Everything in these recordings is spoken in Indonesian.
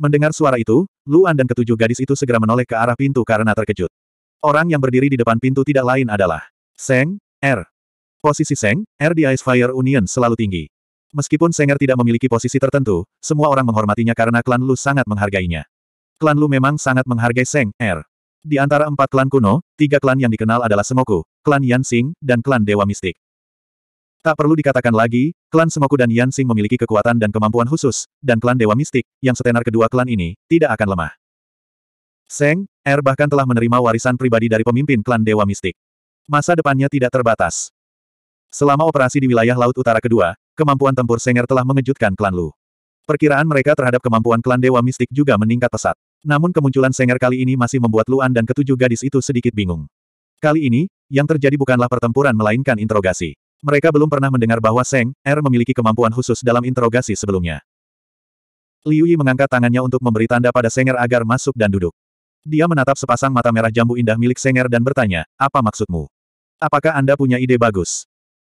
Mendengar suara itu, Luan dan ketujuh gadis itu segera menoleh ke arah pintu karena terkejut. Orang yang berdiri di depan pintu tidak lain adalah Seng, R. Er. Posisi Seng, R er di Ice Fire Union selalu tinggi. Meskipun Seng R er tidak memiliki posisi tertentu, semua orang menghormatinya karena klan Lu sangat menghargainya. Klan Lu memang sangat menghargai Seng, R. Di antara empat klan kuno, tiga klan yang dikenal adalah Semoku, klan Yansing, dan klan Dewa Mistik. Tak perlu dikatakan lagi, klan Semoku dan Yansing memiliki kekuatan dan kemampuan khusus, dan klan Dewa Mistik, yang setenar kedua klan ini, tidak akan lemah. Seng, Er bahkan telah menerima warisan pribadi dari pemimpin klan Dewa Mistik. Masa depannya tidak terbatas. Selama operasi di wilayah Laut Utara kedua, kemampuan tempur Senger telah mengejutkan klan Lu. Perkiraan mereka terhadap kemampuan klan Dewa Mistik juga meningkat pesat. Namun kemunculan Senger kali ini masih membuat Luan dan ketujuh gadis itu sedikit bingung. Kali ini, yang terjadi bukanlah pertempuran melainkan interogasi. Mereka belum pernah mendengar bahwa Seng, Er memiliki kemampuan khusus dalam interogasi sebelumnya. Liu Yi mengangkat tangannya untuk memberi tanda pada Seng Er agar masuk dan duduk. Dia menatap sepasang mata merah jambu indah milik Seng Er dan bertanya, apa maksudmu? Apakah Anda punya ide bagus?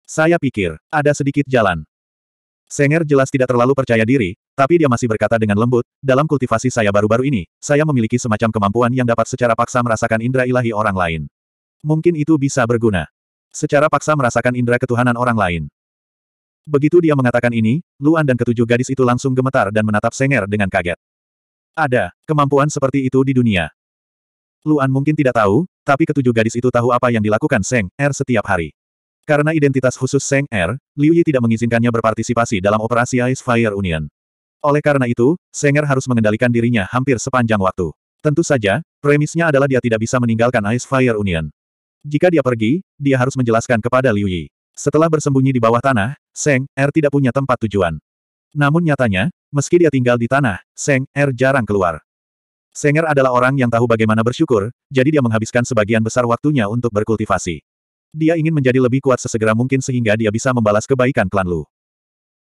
Saya pikir, ada sedikit jalan. Seng Er jelas tidak terlalu percaya diri, tapi dia masih berkata dengan lembut, dalam kultivasi saya baru-baru ini, saya memiliki semacam kemampuan yang dapat secara paksa merasakan indera ilahi orang lain. Mungkin itu bisa berguna secara paksa merasakan indera ketuhanan orang lain. Begitu dia mengatakan ini, Luan dan ketujuh gadis itu langsung gemetar dan menatap Senger dengan kaget. Ada kemampuan seperti itu di dunia. Luan mungkin tidak tahu, tapi ketujuh gadis itu tahu apa yang dilakukan Seng Er setiap hari. Karena identitas khusus Seng Er, Liu Yi tidak mengizinkannya berpartisipasi dalam operasi Ice Fire Union. Oleh karena itu, Seng Er harus mengendalikan dirinya hampir sepanjang waktu. Tentu saja, premisnya adalah dia tidak bisa meninggalkan Ice Fire Union. Jika dia pergi, dia harus menjelaskan kepada Liu Yi. Setelah bersembunyi di bawah tanah, Seng Er tidak punya tempat tujuan. Namun nyatanya, meski dia tinggal di tanah, Seng Er jarang keluar. Seng Er adalah orang yang tahu bagaimana bersyukur, jadi dia menghabiskan sebagian besar waktunya untuk berkultivasi. Dia ingin menjadi lebih kuat sesegera mungkin sehingga dia bisa membalas kebaikan klan Lu.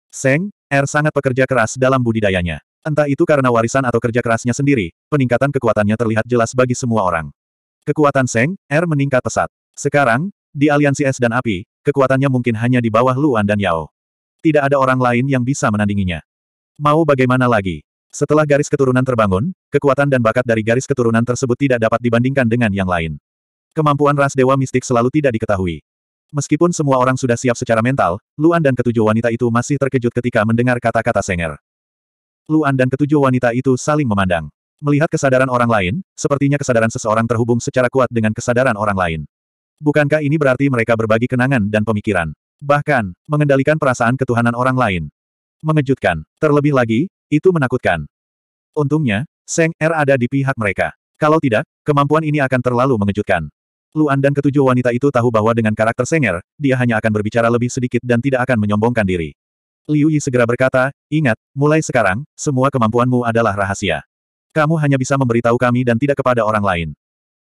Seng Er sangat pekerja keras dalam budidayanya. Entah itu karena warisan atau kerja kerasnya sendiri, peningkatan kekuatannya terlihat jelas bagi semua orang. Kekuatan Seng, Er meningkat pesat. Sekarang, di aliansi es dan api, kekuatannya mungkin hanya di bawah Luan dan Yao. Tidak ada orang lain yang bisa menandinginya. Mau bagaimana lagi? Setelah garis keturunan terbangun, kekuatan dan bakat dari garis keturunan tersebut tidak dapat dibandingkan dengan yang lain. Kemampuan ras dewa mistik selalu tidak diketahui. Meskipun semua orang sudah siap secara mental, Luan dan ketujuh wanita itu masih terkejut ketika mendengar kata-kata Senger. Luan dan ketujuh wanita itu saling memandang. Melihat kesadaran orang lain, sepertinya kesadaran seseorang terhubung secara kuat dengan kesadaran orang lain. Bukankah ini berarti mereka berbagi kenangan dan pemikiran? Bahkan, mengendalikan perasaan ketuhanan orang lain. Mengejutkan. Terlebih lagi, itu menakutkan. Untungnya, Seng Er ada di pihak mereka. Kalau tidak, kemampuan ini akan terlalu mengejutkan. Luan dan ketujuh wanita itu tahu bahwa dengan karakter Seng Er, dia hanya akan berbicara lebih sedikit dan tidak akan menyombongkan diri. Liu Yi segera berkata, ingat, mulai sekarang, semua kemampuanmu adalah rahasia. Kamu hanya bisa memberitahu kami dan tidak kepada orang lain.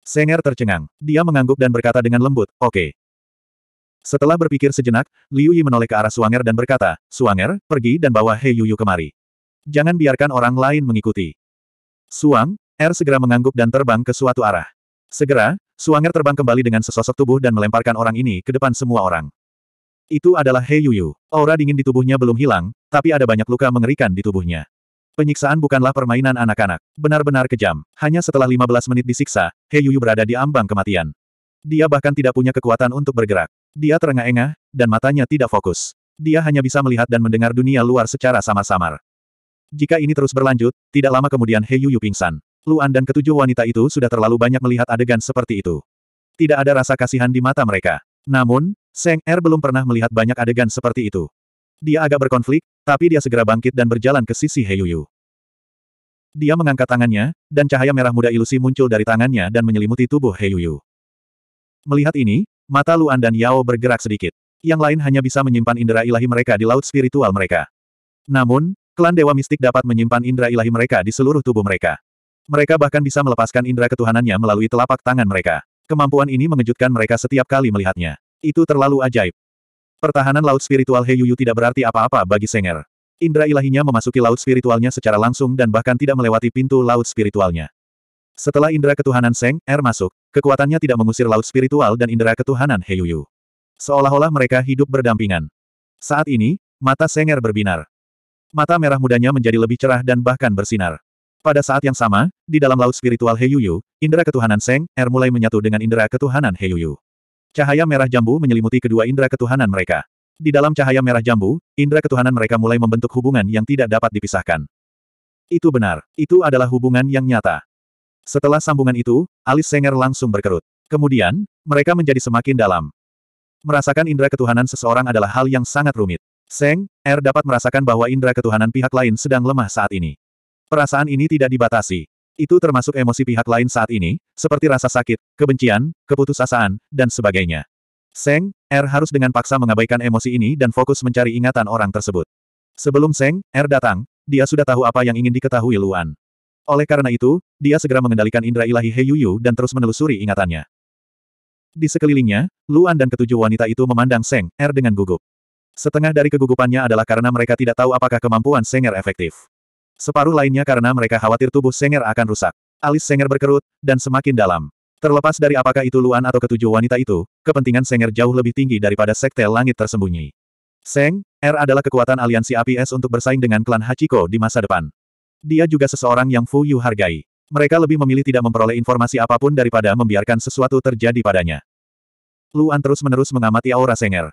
Senger tercengang. Dia mengangguk dan berkata dengan lembut, oke. Okay. Setelah berpikir sejenak, Liu Yi menoleh ke arah Suanger dan berkata, Suanger, pergi dan bawa He Yuyu kemari. Jangan biarkan orang lain mengikuti. Suang, Er segera mengangguk dan terbang ke suatu arah. Segera, Suanger terbang kembali dengan sesosok tubuh dan melemparkan orang ini ke depan semua orang. Itu adalah He Yuyu. Aura dingin di tubuhnya belum hilang, tapi ada banyak luka mengerikan di tubuhnya. Penyiksaan bukanlah permainan anak-anak. Benar-benar kejam. Hanya setelah 15 menit disiksa, He Yuyu berada di ambang kematian. Dia bahkan tidak punya kekuatan untuk bergerak. Dia terengah-engah, dan matanya tidak fokus. Dia hanya bisa melihat dan mendengar dunia luar secara samar-samar. Jika ini terus berlanjut, tidak lama kemudian He Yuyu pingsan. Luan dan ketujuh wanita itu sudah terlalu banyak melihat adegan seperti itu. Tidak ada rasa kasihan di mata mereka. Namun, Seng Er belum pernah melihat banyak adegan seperti itu. Dia agak berkonflik, tapi dia segera bangkit dan berjalan ke sisi Yu. Dia mengangkat tangannya, dan cahaya merah muda ilusi muncul dari tangannya dan menyelimuti tubuh Yu. Melihat ini, mata Luan dan Yao bergerak sedikit. Yang lain hanya bisa menyimpan indera ilahi mereka di laut spiritual mereka. Namun, klan Dewa Mistik dapat menyimpan indera ilahi mereka di seluruh tubuh mereka. Mereka bahkan bisa melepaskan indera ketuhanannya melalui telapak tangan mereka. Kemampuan ini mengejutkan mereka setiap kali melihatnya. Itu terlalu ajaib. Pertahanan laut spiritual Yu tidak berarti apa-apa bagi Senger. Indra ilahinya memasuki laut spiritualnya secara langsung dan bahkan tidak melewati pintu laut spiritualnya. Setelah indra ketuhanan Seng, Er masuk, kekuatannya tidak mengusir laut spiritual dan indra ketuhanan Yu. Seolah-olah mereka hidup berdampingan. Saat ini, mata Seng Er berbinar. Mata merah mudanya menjadi lebih cerah dan bahkan bersinar. Pada saat yang sama, di dalam laut spiritual Yu, indra ketuhanan Seng, Er mulai menyatu dengan indra ketuhanan Yu. Cahaya merah jambu menyelimuti kedua indera ketuhanan mereka. Di dalam cahaya merah jambu, indera ketuhanan mereka mulai membentuk hubungan yang tidak dapat dipisahkan. Itu benar, itu adalah hubungan yang nyata. Setelah sambungan itu, alis Senger langsung berkerut. Kemudian, mereka menjadi semakin dalam. Merasakan indera ketuhanan seseorang adalah hal yang sangat rumit. Seng, R er dapat merasakan bahwa indera ketuhanan pihak lain sedang lemah saat ini. Perasaan ini tidak dibatasi. Itu termasuk emosi pihak lain saat ini, seperti rasa sakit, kebencian, keputusasaan, dan sebagainya. Seng, R er harus dengan paksa mengabaikan emosi ini dan fokus mencari ingatan orang tersebut. Sebelum Seng, R er datang, dia sudah tahu apa yang ingin diketahui Luan. Oleh karena itu, dia segera mengendalikan indera ilahi He Yuyu dan terus menelusuri ingatannya. Di sekelilingnya, Luan dan ketujuh wanita itu memandang Seng Er dengan gugup. Setengah dari kegugupannya adalah karena mereka tidak tahu apakah kemampuan Seng R er efektif. Separuh lainnya karena mereka khawatir tubuh Senger akan rusak. Alis Senger berkerut, dan semakin dalam. Terlepas dari apakah itu Luan atau ketujuh wanita itu, kepentingan Senger jauh lebih tinggi daripada sekte langit tersembunyi. Seng, R er adalah kekuatan aliansi APS untuk bersaing dengan klan Hachiko di masa depan. Dia juga seseorang yang Fu Yu hargai. Mereka lebih memilih tidak memperoleh informasi apapun daripada membiarkan sesuatu terjadi padanya. Luan terus-menerus mengamati aura Senger.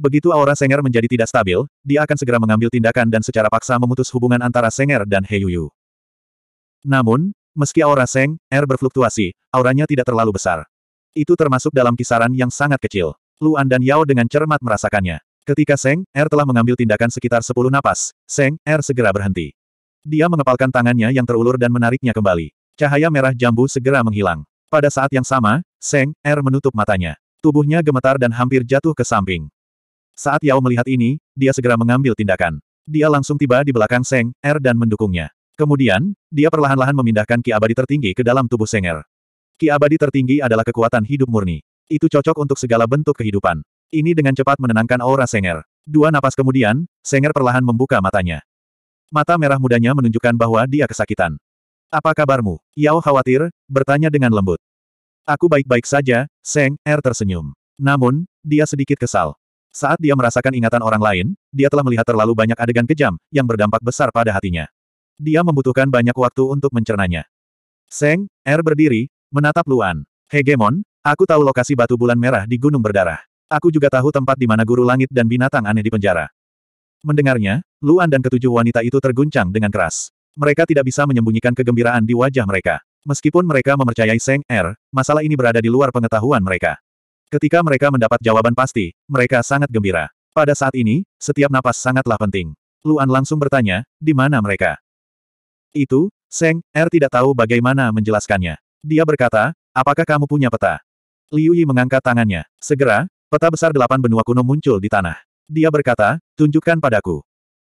Begitu aura Senger menjadi tidak stabil, dia akan segera mengambil tindakan dan secara paksa memutus hubungan antara Senger dan Heyuyu. Namun, meski aura Seng, Er berfluktuasi, auranya tidak terlalu besar. Itu termasuk dalam kisaran yang sangat kecil. Luan dan Yao dengan cermat merasakannya. Ketika Seng, Er telah mengambil tindakan sekitar 10 napas, Seng, Er segera berhenti. Dia mengepalkan tangannya yang terulur dan menariknya kembali. Cahaya merah jambu segera menghilang. Pada saat yang sama, Seng, Er menutup matanya. Tubuhnya gemetar dan hampir jatuh ke samping. Saat Yao melihat ini, dia segera mengambil tindakan. Dia langsung tiba di belakang Seng Er dan mendukungnya. Kemudian, dia perlahan-lahan memindahkan Ki Abadi tertinggi ke dalam tubuh Seng Er. Ki Abadi tertinggi adalah kekuatan hidup murni. Itu cocok untuk segala bentuk kehidupan. Ini dengan cepat menenangkan aura Seng Er. Dua napas kemudian, Seng Er perlahan membuka matanya. Mata merah mudanya menunjukkan bahwa dia kesakitan. Apa kabarmu? Yao khawatir, bertanya dengan lembut. Aku baik-baik saja, Seng Er tersenyum. Namun, dia sedikit kesal. Saat dia merasakan ingatan orang lain, dia telah melihat terlalu banyak adegan kejam, yang berdampak besar pada hatinya. Dia membutuhkan banyak waktu untuk mencernanya. Seng, Er berdiri, menatap Luan. Hegemon, aku tahu lokasi batu bulan merah di gunung berdarah. Aku juga tahu tempat di mana guru langit dan binatang aneh dipenjara. Mendengarnya, Luan dan ketujuh wanita itu terguncang dengan keras. Mereka tidak bisa menyembunyikan kegembiraan di wajah mereka. Meskipun mereka mempercayai Seng Er, masalah ini berada di luar pengetahuan mereka. Ketika mereka mendapat jawaban pasti, mereka sangat gembira. Pada saat ini, setiap napas sangatlah penting. Luan langsung bertanya, di mana mereka? Itu, Seng, Er tidak tahu bagaimana menjelaskannya. Dia berkata, apakah kamu punya peta? Liu Yi mengangkat tangannya. Segera, peta besar delapan benua kuno muncul di tanah. Dia berkata, tunjukkan padaku.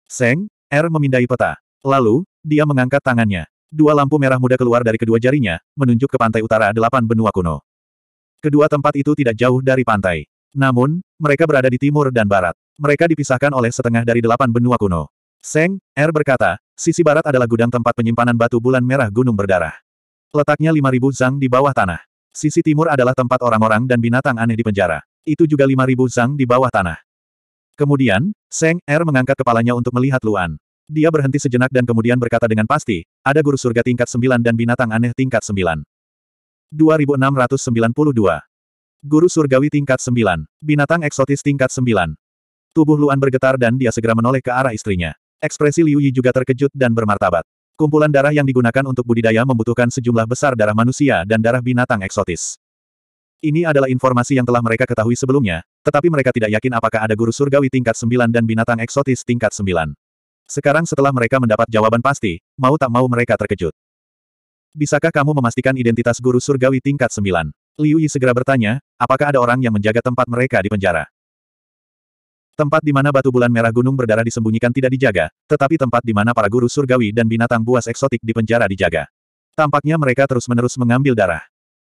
Seng, Er memindai peta. Lalu, dia mengangkat tangannya. Dua lampu merah muda keluar dari kedua jarinya, menunjuk ke pantai utara delapan benua kuno. Kedua tempat itu tidak jauh dari pantai. Namun, mereka berada di timur dan barat. Mereka dipisahkan oleh setengah dari delapan benua kuno. Seng, Er berkata, sisi barat adalah gudang tempat penyimpanan batu bulan merah gunung berdarah. Letaknya 5.000 zang di bawah tanah. Sisi timur adalah tempat orang-orang dan binatang aneh di penjara. Itu juga 5.000 zang di bawah tanah. Kemudian, Seng Er mengangkat kepalanya untuk melihat Luan. Dia berhenti sejenak dan kemudian berkata dengan pasti, ada guru surga tingkat sembilan dan binatang aneh tingkat sembilan. 2692. Guru Surgawi tingkat 9. Binatang eksotis tingkat 9. Tubuh Luan bergetar dan dia segera menoleh ke arah istrinya. Ekspresi Liu Yi juga terkejut dan bermartabat. Kumpulan darah yang digunakan untuk budidaya membutuhkan sejumlah besar darah manusia dan darah binatang eksotis. Ini adalah informasi yang telah mereka ketahui sebelumnya, tetapi mereka tidak yakin apakah ada guru surgawi tingkat 9 dan binatang eksotis tingkat 9. Sekarang setelah mereka mendapat jawaban pasti, mau tak mau mereka terkejut. Bisakah kamu memastikan identitas guru surgawi tingkat 9? Liu Yi segera bertanya, apakah ada orang yang menjaga tempat mereka di penjara? Tempat di mana batu bulan merah gunung berdarah disembunyikan tidak dijaga, tetapi tempat di mana para guru surgawi dan binatang buas eksotik di penjara dijaga. Tampaknya mereka terus-menerus mengambil darah.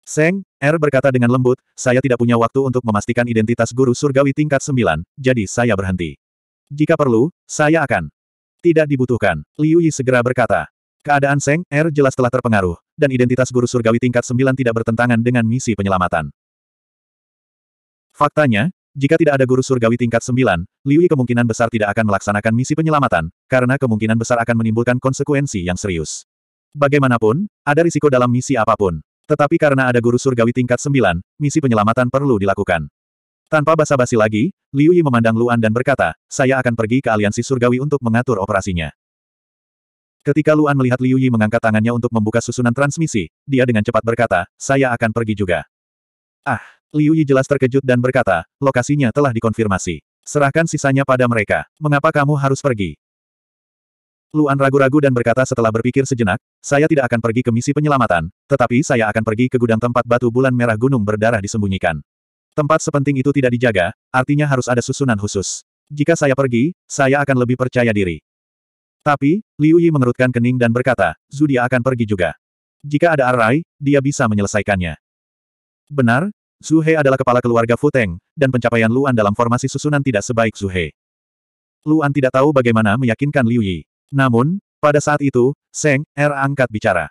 Seng, R er berkata dengan lembut, saya tidak punya waktu untuk memastikan identitas guru surgawi tingkat 9, jadi saya berhenti. Jika perlu, saya akan. Tidak dibutuhkan, Liu Yi segera berkata. Keadaan Seng, Er jelas telah terpengaruh, dan identitas guru surgawi tingkat 9 tidak bertentangan dengan misi penyelamatan. Faktanya, jika tidak ada guru surgawi tingkat 9, Yi kemungkinan besar tidak akan melaksanakan misi penyelamatan, karena kemungkinan besar akan menimbulkan konsekuensi yang serius. Bagaimanapun, ada risiko dalam misi apapun. Tetapi karena ada guru surgawi tingkat 9, misi penyelamatan perlu dilakukan. Tanpa basa-basi lagi, Liu Yi memandang Luan dan berkata, saya akan pergi ke aliansi surgawi untuk mengatur operasinya. Ketika Luan melihat Liu Yi mengangkat tangannya untuk membuka susunan transmisi, dia dengan cepat berkata, saya akan pergi juga. Ah, Liu Yi jelas terkejut dan berkata, lokasinya telah dikonfirmasi. Serahkan sisanya pada mereka. Mengapa kamu harus pergi? Luan ragu-ragu dan berkata setelah berpikir sejenak, saya tidak akan pergi ke misi penyelamatan, tetapi saya akan pergi ke gudang tempat batu bulan merah gunung berdarah disembunyikan. Tempat sepenting itu tidak dijaga, artinya harus ada susunan khusus. Jika saya pergi, saya akan lebih percaya diri. Tapi, Liu Yi mengerutkan kening dan berkata, "Zu Zudia akan pergi juga. Jika ada Arai, dia bisa menyelesaikannya. Benar, He adalah kepala keluarga Fu Teng, dan pencapaian Luan dalam formasi susunan tidak sebaik Zuhe. Luan tidak tahu bagaimana meyakinkan Liu Yi. Namun, pada saat itu, Seng, Er angkat bicara.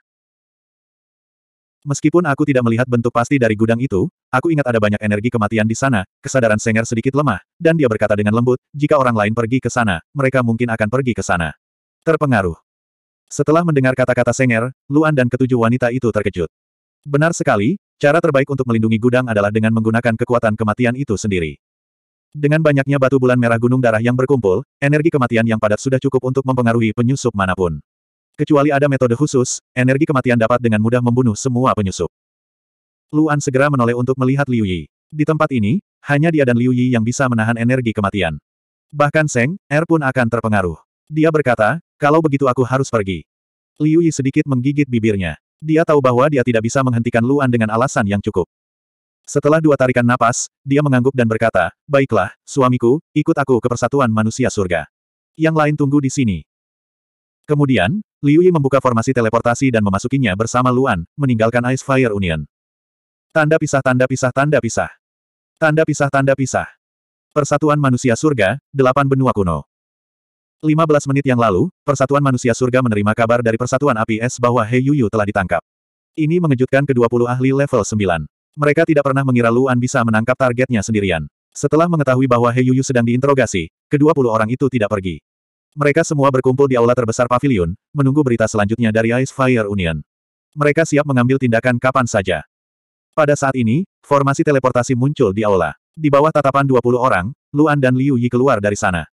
Meskipun aku tidak melihat bentuk pasti dari gudang itu, aku ingat ada banyak energi kematian di sana, kesadaran Seng Er sedikit lemah, dan dia berkata dengan lembut, jika orang lain pergi ke sana, mereka mungkin akan pergi ke sana. Terpengaruh. Setelah mendengar kata-kata Senger, Luan dan ketujuh wanita itu terkejut. Benar sekali, cara terbaik untuk melindungi gudang adalah dengan menggunakan kekuatan kematian itu sendiri. Dengan banyaknya batu bulan merah gunung darah yang berkumpul, energi kematian yang padat sudah cukup untuk mempengaruhi penyusup manapun. Kecuali ada metode khusus, energi kematian dapat dengan mudah membunuh semua penyusup. Luan segera menoleh untuk melihat Liu Yi. Di tempat ini, hanya dia dan Liu Yi yang bisa menahan energi kematian. Bahkan Seng, Er pun akan terpengaruh. Dia berkata, kalau begitu aku harus pergi. Liu Yi sedikit menggigit bibirnya. Dia tahu bahwa dia tidak bisa menghentikan Luan dengan alasan yang cukup. Setelah dua tarikan napas, dia mengangguk dan berkata, Baiklah, suamiku, ikut aku ke persatuan manusia surga. Yang lain tunggu di sini. Kemudian, Liu Yi membuka formasi teleportasi dan memasukinya bersama Luan, meninggalkan Ice Fire Union. Tanda pisah tanda pisah tanda pisah. Tanda pisah tanda pisah. Persatuan manusia surga, delapan benua kuno. 15 menit yang lalu, Persatuan Manusia Surga menerima kabar dari Persatuan Api Es bahwa He Yuyu telah ditangkap. Ini mengejutkan ke-20 ahli level 9. Mereka tidak pernah mengira Luan bisa menangkap targetnya sendirian. Setelah mengetahui bahwa He Yuyu sedang diinterogasi, ke-20 orang itu tidak pergi. Mereka semua berkumpul di aula terbesar pavilion, menunggu berita selanjutnya dari Ice Fire Union. Mereka siap mengambil tindakan kapan saja. Pada saat ini, formasi teleportasi muncul di aula. Di bawah tatapan 20 orang, Luan dan Liu Yi keluar dari sana.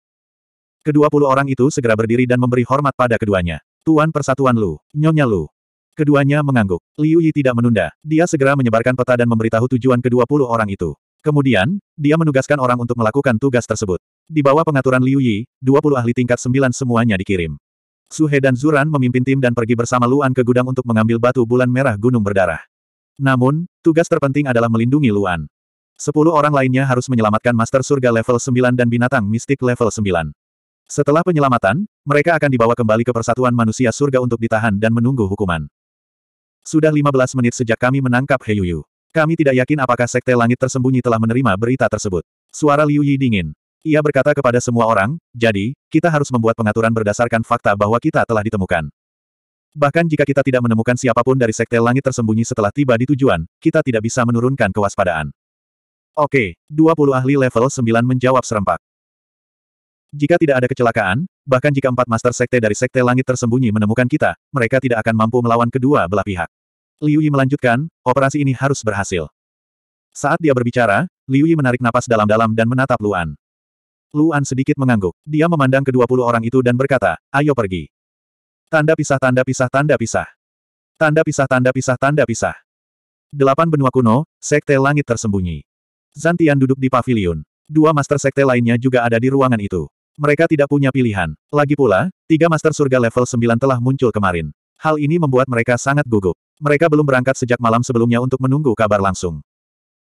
Kedua puluh orang itu segera berdiri dan memberi hormat pada keduanya. Tuan Persatuan Lu, Nyonya Lu. Keduanya mengangguk. Liu Yi tidak menunda. Dia segera menyebarkan peta dan memberitahu tujuan kedua puluh orang itu. Kemudian, dia menugaskan orang untuk melakukan tugas tersebut. Di bawah pengaturan Liu Yi, dua puluh ahli tingkat sembilan semuanya dikirim. Su He dan Zuran memimpin tim dan pergi bersama Luan ke gudang untuk mengambil batu bulan merah gunung berdarah. Namun, tugas terpenting adalah melindungi Luan. Sepuluh orang lainnya harus menyelamatkan Master Surga level sembilan dan binatang mistik level sembilan. Setelah penyelamatan, mereka akan dibawa kembali ke persatuan manusia surga untuk ditahan dan menunggu hukuman. Sudah 15 menit sejak kami menangkap He Heyuyu. Kami tidak yakin apakah sekte langit tersembunyi telah menerima berita tersebut. Suara Liu Yi dingin. Ia berkata kepada semua orang, jadi, kita harus membuat pengaturan berdasarkan fakta bahwa kita telah ditemukan. Bahkan jika kita tidak menemukan siapapun dari sekte langit tersembunyi setelah tiba di tujuan, kita tidak bisa menurunkan kewaspadaan. Oke, 20 ahli level 9 menjawab serempak. Jika tidak ada kecelakaan, bahkan jika empat master sekte dari sekte langit tersembunyi menemukan kita, mereka tidak akan mampu melawan kedua belah pihak. Liu Yi melanjutkan, operasi ini harus berhasil. Saat dia berbicara, Liu Yi menarik napas dalam-dalam dan menatap Luan. Luan sedikit mengangguk. Dia memandang kedua puluh orang itu dan berkata, ayo pergi. Tanda pisah tanda pisah tanda pisah. Tanda pisah tanda pisah tanda pisah. Delapan benua kuno, sekte langit tersembunyi. Zantian duduk di pavilion. Dua master sekte lainnya juga ada di ruangan itu. Mereka tidak punya pilihan. Lagi pula, tiga Master Surga level 9 telah muncul kemarin. Hal ini membuat mereka sangat gugup. Mereka belum berangkat sejak malam sebelumnya untuk menunggu kabar langsung.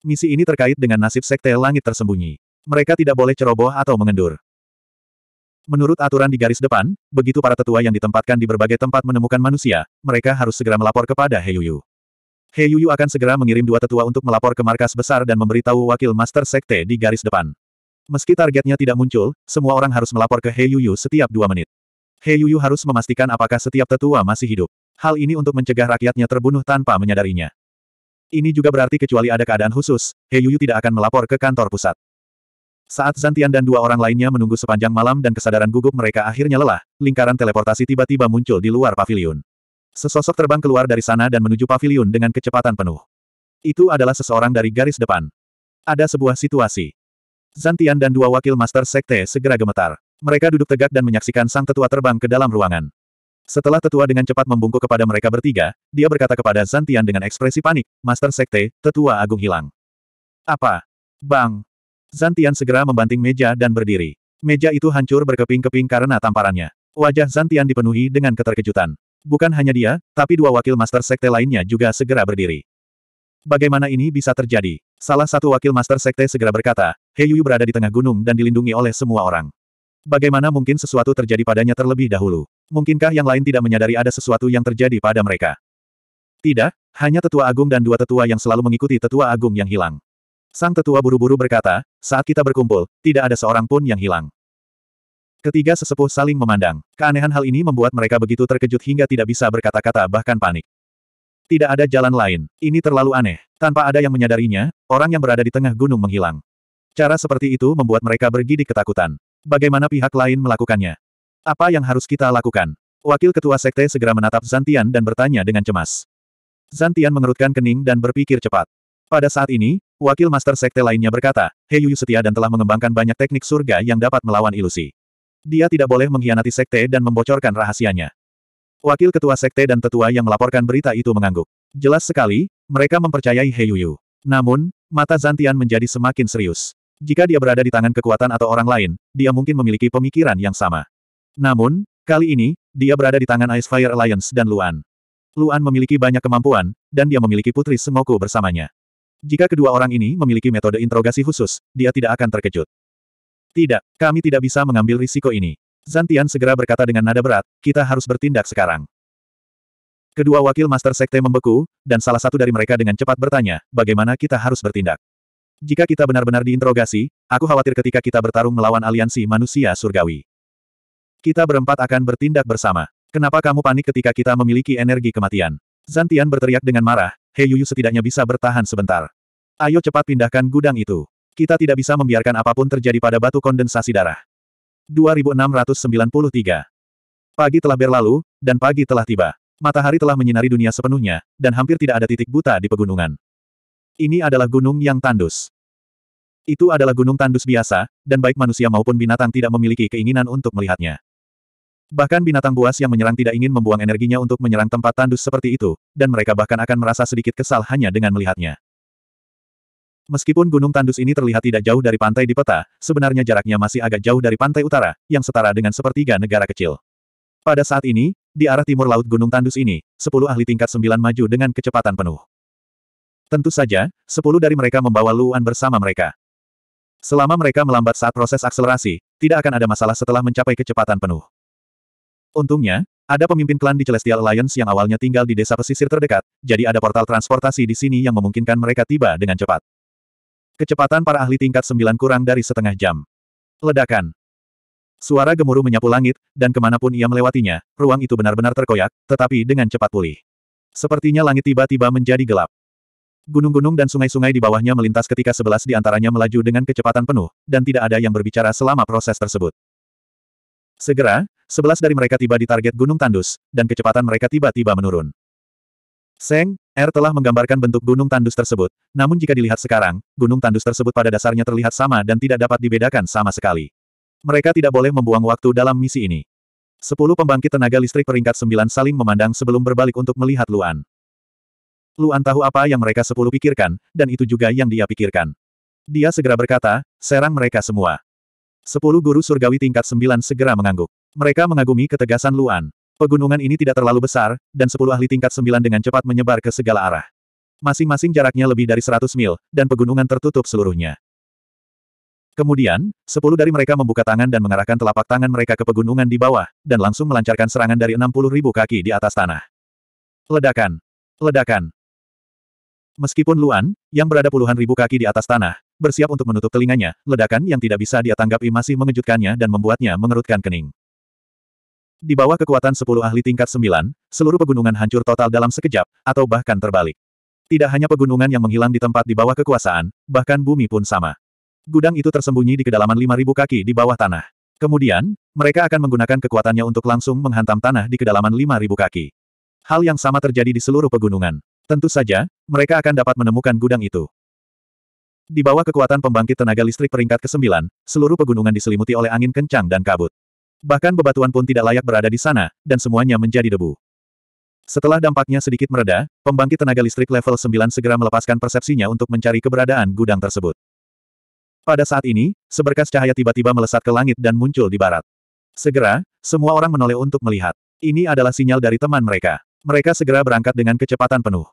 Misi ini terkait dengan nasib Sekte Langit Tersembunyi. Mereka tidak boleh ceroboh atau mengendur. Menurut aturan di garis depan, begitu para tetua yang ditempatkan di berbagai tempat menemukan manusia, mereka harus segera melapor kepada Heyuyu. Heyuyu akan segera mengirim dua tetua untuk melapor ke markas besar dan memberitahu wakil Master Sekte di garis depan. Meski targetnya tidak muncul, semua orang harus melapor ke Hei Yuyu setiap dua menit. Hei Yuyu harus memastikan apakah setiap tetua masih hidup. Hal ini untuk mencegah rakyatnya terbunuh tanpa menyadarinya. Ini juga berarti kecuali ada keadaan khusus, Hei Yuyu tidak akan melapor ke kantor pusat. Saat Zantian dan dua orang lainnya menunggu sepanjang malam dan kesadaran gugup mereka akhirnya lelah, lingkaran teleportasi tiba-tiba muncul di luar pavilion. Sesosok terbang keluar dari sana dan menuju pavilion dengan kecepatan penuh. Itu adalah seseorang dari garis depan. Ada sebuah situasi. Zantian dan dua wakil Master Sekte segera gemetar. Mereka duduk tegak dan menyaksikan sang tetua terbang ke dalam ruangan. Setelah tetua dengan cepat membungkuk kepada mereka bertiga, dia berkata kepada Zantian dengan ekspresi panik, Master Sekte, tetua agung hilang. Apa? Bang! Zantian segera membanting meja dan berdiri. Meja itu hancur berkeping-keping karena tamparannya. Wajah Zantian dipenuhi dengan keterkejutan. Bukan hanya dia, tapi dua wakil Master Sekte lainnya juga segera berdiri. Bagaimana ini bisa terjadi? Salah satu wakil Master Sekte segera berkata, Hei Yuyu berada di tengah gunung dan dilindungi oleh semua orang. Bagaimana mungkin sesuatu terjadi padanya terlebih dahulu? Mungkinkah yang lain tidak menyadari ada sesuatu yang terjadi pada mereka? Tidak, hanya tetua agung dan dua tetua yang selalu mengikuti tetua agung yang hilang. Sang tetua buru-buru berkata, saat kita berkumpul, tidak ada seorang pun yang hilang. Ketiga sesepuh saling memandang. Keanehan hal ini membuat mereka begitu terkejut hingga tidak bisa berkata-kata bahkan panik. Tidak ada jalan lain. Ini terlalu aneh. Tanpa ada yang menyadarinya, orang yang berada di tengah gunung menghilang. Cara seperti itu membuat mereka bergidik ketakutan. Bagaimana pihak lain melakukannya? Apa yang harus kita lakukan? Wakil Ketua Sekte segera menatap Zantian dan bertanya dengan cemas. Zantian mengerutkan kening dan berpikir cepat. Pada saat ini, Wakil Master Sekte lainnya berkata, Hei Yuyu setia dan telah mengembangkan banyak teknik surga yang dapat melawan ilusi. Dia tidak boleh mengkhianati Sekte dan membocorkan rahasianya. Wakil ketua sekte dan tetua yang melaporkan berita itu mengangguk. Jelas sekali, mereka mempercayai He Yuyu. Namun, mata Zantian menjadi semakin serius. Jika dia berada di tangan kekuatan atau orang lain, dia mungkin memiliki pemikiran yang sama. Namun, kali ini, dia berada di tangan Ice Fire Alliance dan Luan. Luan memiliki banyak kemampuan, dan dia memiliki putri Sengoku bersamanya. Jika kedua orang ini memiliki metode interogasi khusus, dia tidak akan terkejut. Tidak, kami tidak bisa mengambil risiko ini. Zantian segera berkata dengan nada berat, kita harus bertindak sekarang. Kedua wakil Master Sekte membeku, dan salah satu dari mereka dengan cepat bertanya, bagaimana kita harus bertindak? Jika kita benar-benar diinterogasi, aku khawatir ketika kita bertarung melawan aliansi manusia surgawi. Kita berempat akan bertindak bersama. Kenapa kamu panik ketika kita memiliki energi kematian? Zantian berteriak dengan marah, Hei Yuyu setidaknya bisa bertahan sebentar. Ayo cepat pindahkan gudang itu. Kita tidak bisa membiarkan apapun terjadi pada batu kondensasi darah. 2693. Pagi telah berlalu, dan pagi telah tiba. Matahari telah menyinari dunia sepenuhnya, dan hampir tidak ada titik buta di pegunungan. Ini adalah gunung yang tandus. Itu adalah gunung tandus biasa, dan baik manusia maupun binatang tidak memiliki keinginan untuk melihatnya. Bahkan binatang buas yang menyerang tidak ingin membuang energinya untuk menyerang tempat tandus seperti itu, dan mereka bahkan akan merasa sedikit kesal hanya dengan melihatnya. Meskipun Gunung Tandus ini terlihat tidak jauh dari pantai di peta, sebenarnya jaraknya masih agak jauh dari pantai utara, yang setara dengan sepertiga negara kecil. Pada saat ini, di arah timur laut Gunung Tandus ini, sepuluh ahli tingkat sembilan maju dengan kecepatan penuh. Tentu saja, sepuluh dari mereka membawa Luan bersama mereka. Selama mereka melambat saat proses akselerasi, tidak akan ada masalah setelah mencapai kecepatan penuh. Untungnya, ada pemimpin klan di Celestial Alliance yang awalnya tinggal di desa pesisir terdekat, jadi ada portal transportasi di sini yang memungkinkan mereka tiba dengan cepat. Kecepatan para ahli tingkat sembilan kurang dari setengah jam. Ledakan. Suara gemuruh menyapu langit, dan kemanapun ia melewatinya, ruang itu benar-benar terkoyak, tetapi dengan cepat pulih. Sepertinya langit tiba-tiba menjadi gelap. Gunung-gunung dan sungai-sungai di bawahnya melintas ketika sebelas di antaranya melaju dengan kecepatan penuh, dan tidak ada yang berbicara selama proses tersebut. Segera, sebelas dari mereka tiba di target Gunung Tandus, dan kecepatan mereka tiba-tiba menurun. Seng, R telah menggambarkan bentuk gunung tandus tersebut, namun jika dilihat sekarang, gunung tandus tersebut pada dasarnya terlihat sama dan tidak dapat dibedakan sama sekali. Mereka tidak boleh membuang waktu dalam misi ini. Sepuluh pembangkit tenaga listrik peringkat sembilan saling memandang sebelum berbalik untuk melihat Luan. Luan tahu apa yang mereka sepuluh pikirkan, dan itu juga yang dia pikirkan. Dia segera berkata, serang mereka semua. Sepuluh guru surgawi tingkat sembilan segera mengangguk. Mereka mengagumi ketegasan Luan. Pegunungan ini tidak terlalu besar, dan sepuluh ahli tingkat sembilan dengan cepat menyebar ke segala arah. Masing-masing jaraknya lebih dari seratus mil, dan pegunungan tertutup seluruhnya. Kemudian, sepuluh dari mereka membuka tangan dan mengarahkan telapak tangan mereka ke pegunungan di bawah, dan langsung melancarkan serangan dari enam puluh ribu kaki di atas tanah. Ledakan! Ledakan! Meskipun Luan, yang berada puluhan ribu kaki di atas tanah, bersiap untuk menutup telinganya, ledakan yang tidak bisa dia tanggapi masih mengejutkannya dan membuatnya mengerutkan kening. Di bawah kekuatan 10 ahli tingkat 9, seluruh pegunungan hancur total dalam sekejap, atau bahkan terbalik. Tidak hanya pegunungan yang menghilang di tempat di bawah kekuasaan, bahkan bumi pun sama. Gudang itu tersembunyi di kedalaman 5.000 kaki di bawah tanah. Kemudian, mereka akan menggunakan kekuatannya untuk langsung menghantam tanah di kedalaman 5.000 kaki. Hal yang sama terjadi di seluruh pegunungan. Tentu saja, mereka akan dapat menemukan gudang itu. Di bawah kekuatan pembangkit tenaga listrik peringkat ke-9, seluruh pegunungan diselimuti oleh angin kencang dan kabut. Bahkan bebatuan pun tidak layak berada di sana, dan semuanya menjadi debu. Setelah dampaknya sedikit mereda, pembangkit tenaga listrik level 9 segera melepaskan persepsinya untuk mencari keberadaan gudang tersebut. Pada saat ini, seberkas cahaya tiba-tiba melesat ke langit dan muncul di barat. Segera, semua orang menoleh untuk melihat. Ini adalah sinyal dari teman mereka. Mereka segera berangkat dengan kecepatan penuh.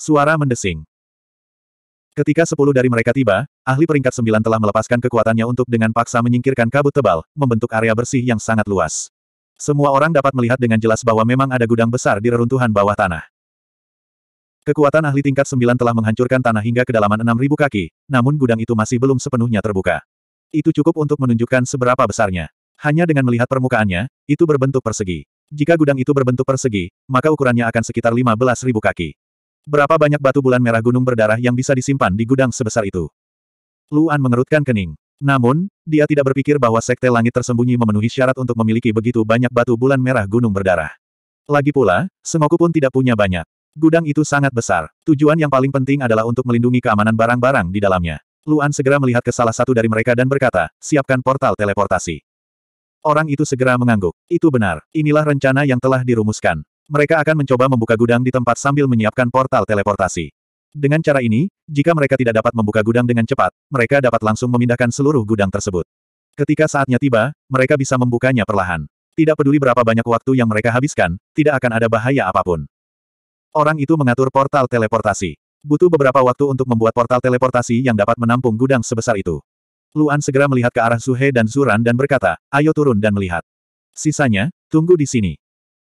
Suara mendesing. Ketika sepuluh dari mereka tiba, ahli peringkat sembilan telah melepaskan kekuatannya untuk dengan paksa menyingkirkan kabut tebal, membentuk area bersih yang sangat luas. Semua orang dapat melihat dengan jelas bahwa memang ada gudang besar di reruntuhan bawah tanah. Kekuatan ahli tingkat sembilan telah menghancurkan tanah hingga kedalaman enam ribu kaki, namun gudang itu masih belum sepenuhnya terbuka. Itu cukup untuk menunjukkan seberapa besarnya. Hanya dengan melihat permukaannya, itu berbentuk persegi. Jika gudang itu berbentuk persegi, maka ukurannya akan sekitar lima belas ribu kaki. Berapa banyak batu bulan merah gunung berdarah yang bisa disimpan di gudang sebesar itu? Luan mengerutkan kening. Namun, dia tidak berpikir bahwa Sekte Langit tersembunyi memenuhi syarat untuk memiliki begitu banyak batu bulan merah gunung berdarah. Lagi pula, Sengoku pun tidak punya banyak. Gudang itu sangat besar. Tujuan yang paling penting adalah untuk melindungi keamanan barang-barang di dalamnya. Luan segera melihat ke salah satu dari mereka dan berkata, siapkan portal teleportasi. Orang itu segera mengangguk. Itu benar, inilah rencana yang telah dirumuskan. Mereka akan mencoba membuka gudang di tempat sambil menyiapkan portal teleportasi. Dengan cara ini, jika mereka tidak dapat membuka gudang dengan cepat, mereka dapat langsung memindahkan seluruh gudang tersebut. Ketika saatnya tiba, mereka bisa membukanya perlahan. Tidak peduli berapa banyak waktu yang mereka habiskan, tidak akan ada bahaya apapun. Orang itu mengatur portal teleportasi. Butuh beberapa waktu untuk membuat portal teleportasi yang dapat menampung gudang sebesar itu. Luan segera melihat ke arah Zuhe dan Zuran dan berkata, ayo turun dan melihat. Sisanya, tunggu di sini.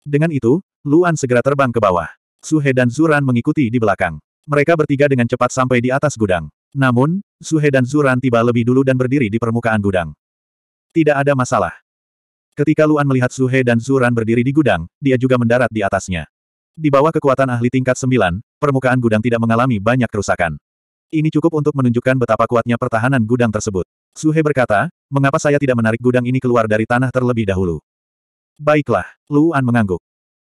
Dengan itu, Luan segera terbang ke bawah. Suhe dan Zuran mengikuti di belakang. Mereka bertiga dengan cepat sampai di atas gudang. Namun, Suhe dan Zuran tiba lebih dulu dan berdiri di permukaan gudang. Tidak ada masalah. Ketika Luan melihat Suhe dan Zuran berdiri di gudang, dia juga mendarat di atasnya. Di bawah kekuatan ahli tingkat 9, permukaan gudang tidak mengalami banyak kerusakan. Ini cukup untuk menunjukkan betapa kuatnya pertahanan gudang tersebut. Suhe berkata, mengapa saya tidak menarik gudang ini keluar dari tanah terlebih dahulu? Baiklah, Luan mengangguk.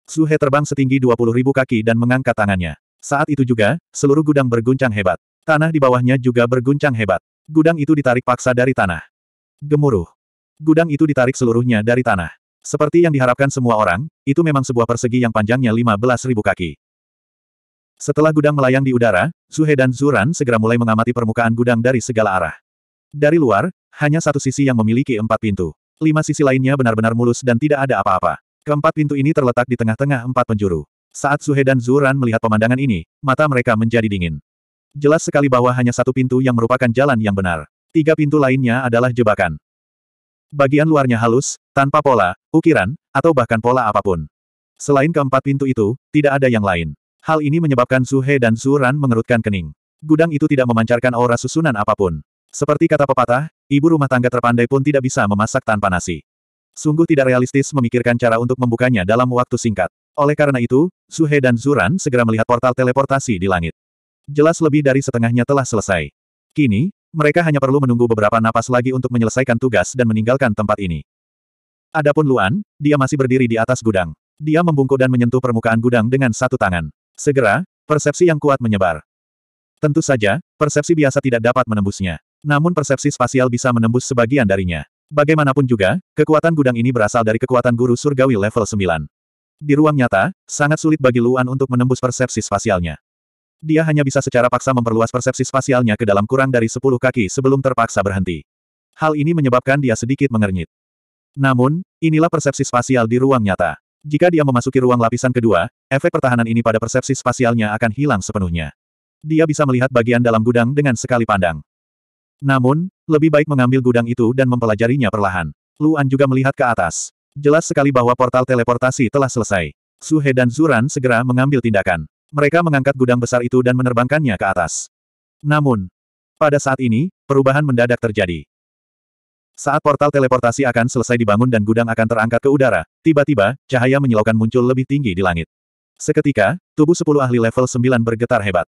Su terbang setinggi 20.000 kaki dan mengangkat tangannya. Saat itu juga, seluruh gudang berguncang hebat. Tanah di bawahnya juga berguncang hebat. Gudang itu ditarik paksa dari tanah. Gemuruh. Gudang itu ditarik seluruhnya dari tanah. Seperti yang diharapkan semua orang, itu memang sebuah persegi yang panjangnya 15.000 kaki. Setelah gudang melayang di udara, Suhe dan Zuran segera mulai mengamati permukaan gudang dari segala arah. Dari luar, hanya satu sisi yang memiliki empat pintu. Lima sisi lainnya benar-benar mulus dan tidak ada apa-apa. Keempat pintu ini terletak di tengah-tengah empat penjuru. Saat Suhe dan Zuran melihat pemandangan ini, mata mereka menjadi dingin. Jelas sekali bahwa hanya satu pintu yang merupakan jalan yang benar. Tiga pintu lainnya adalah jebakan. Bagian luarnya halus, tanpa pola, ukiran, atau bahkan pola apapun. Selain keempat pintu itu, tidak ada yang lain. Hal ini menyebabkan Suhe dan Zuran mengerutkan kening. Gudang itu tidak memancarkan aura susunan apapun. Seperti kata pepatah, ibu rumah tangga terpandai pun tidak bisa memasak tanpa nasi. Sungguh tidak realistis memikirkan cara untuk membukanya dalam waktu singkat. Oleh karena itu, Zuhe dan Zuran segera melihat portal teleportasi di langit. Jelas lebih dari setengahnya telah selesai. Kini, mereka hanya perlu menunggu beberapa napas lagi untuk menyelesaikan tugas dan meninggalkan tempat ini. Adapun Luan, dia masih berdiri di atas gudang. Dia membungkuk dan menyentuh permukaan gudang dengan satu tangan. Segera, persepsi yang kuat menyebar. Tentu saja, persepsi biasa tidak dapat menembusnya. Namun persepsi spasial bisa menembus sebagian darinya. Bagaimanapun juga, kekuatan gudang ini berasal dari kekuatan guru surgawi level 9. Di ruang nyata, sangat sulit bagi Luan untuk menembus persepsi spasialnya. Dia hanya bisa secara paksa memperluas persepsi spasialnya ke dalam kurang dari 10 kaki sebelum terpaksa berhenti. Hal ini menyebabkan dia sedikit mengernyit. Namun, inilah persepsi spasial di ruang nyata. Jika dia memasuki ruang lapisan kedua, efek pertahanan ini pada persepsi spasialnya akan hilang sepenuhnya. Dia bisa melihat bagian dalam gudang dengan sekali pandang. Namun, lebih baik mengambil gudang itu dan mempelajarinya perlahan. Luan juga melihat ke atas. Jelas sekali bahwa portal teleportasi telah selesai. Suhe dan Zuran segera mengambil tindakan. Mereka mengangkat gudang besar itu dan menerbangkannya ke atas. Namun, pada saat ini, perubahan mendadak terjadi. Saat portal teleportasi akan selesai dibangun dan gudang akan terangkat ke udara, tiba-tiba, cahaya menyilaukan muncul lebih tinggi di langit. Seketika, tubuh 10 ahli level 9 bergetar hebat.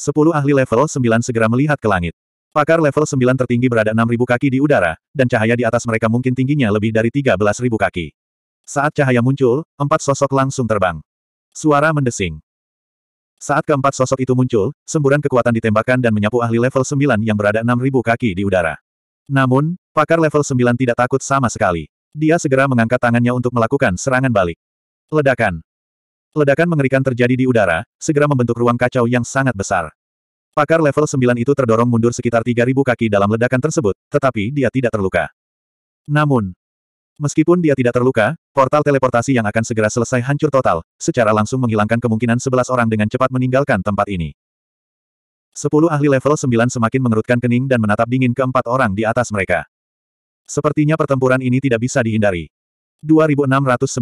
10 ahli level 9 segera melihat ke langit. Pakar level 9 tertinggi berada 6.000 kaki di udara, dan cahaya di atas mereka mungkin tingginya lebih dari 13.000 kaki. Saat cahaya muncul, empat sosok langsung terbang. Suara mendesing. Saat keempat sosok itu muncul, semburan kekuatan ditembakkan dan menyapu ahli level 9 yang berada 6.000 kaki di udara. Namun, pakar level 9 tidak takut sama sekali. Dia segera mengangkat tangannya untuk melakukan serangan balik. Ledakan. Ledakan mengerikan terjadi di udara, segera membentuk ruang kacau yang sangat besar. Pakar level 9 itu terdorong mundur sekitar 3.000 kaki dalam ledakan tersebut, tetapi dia tidak terluka. Namun, meskipun dia tidak terluka, portal teleportasi yang akan segera selesai hancur total, secara langsung menghilangkan kemungkinan 11 orang dengan cepat meninggalkan tempat ini. Sepuluh ahli level 9 semakin mengerutkan kening dan menatap dingin keempat orang di atas mereka. Sepertinya pertempuran ini tidak bisa dihindari. 2694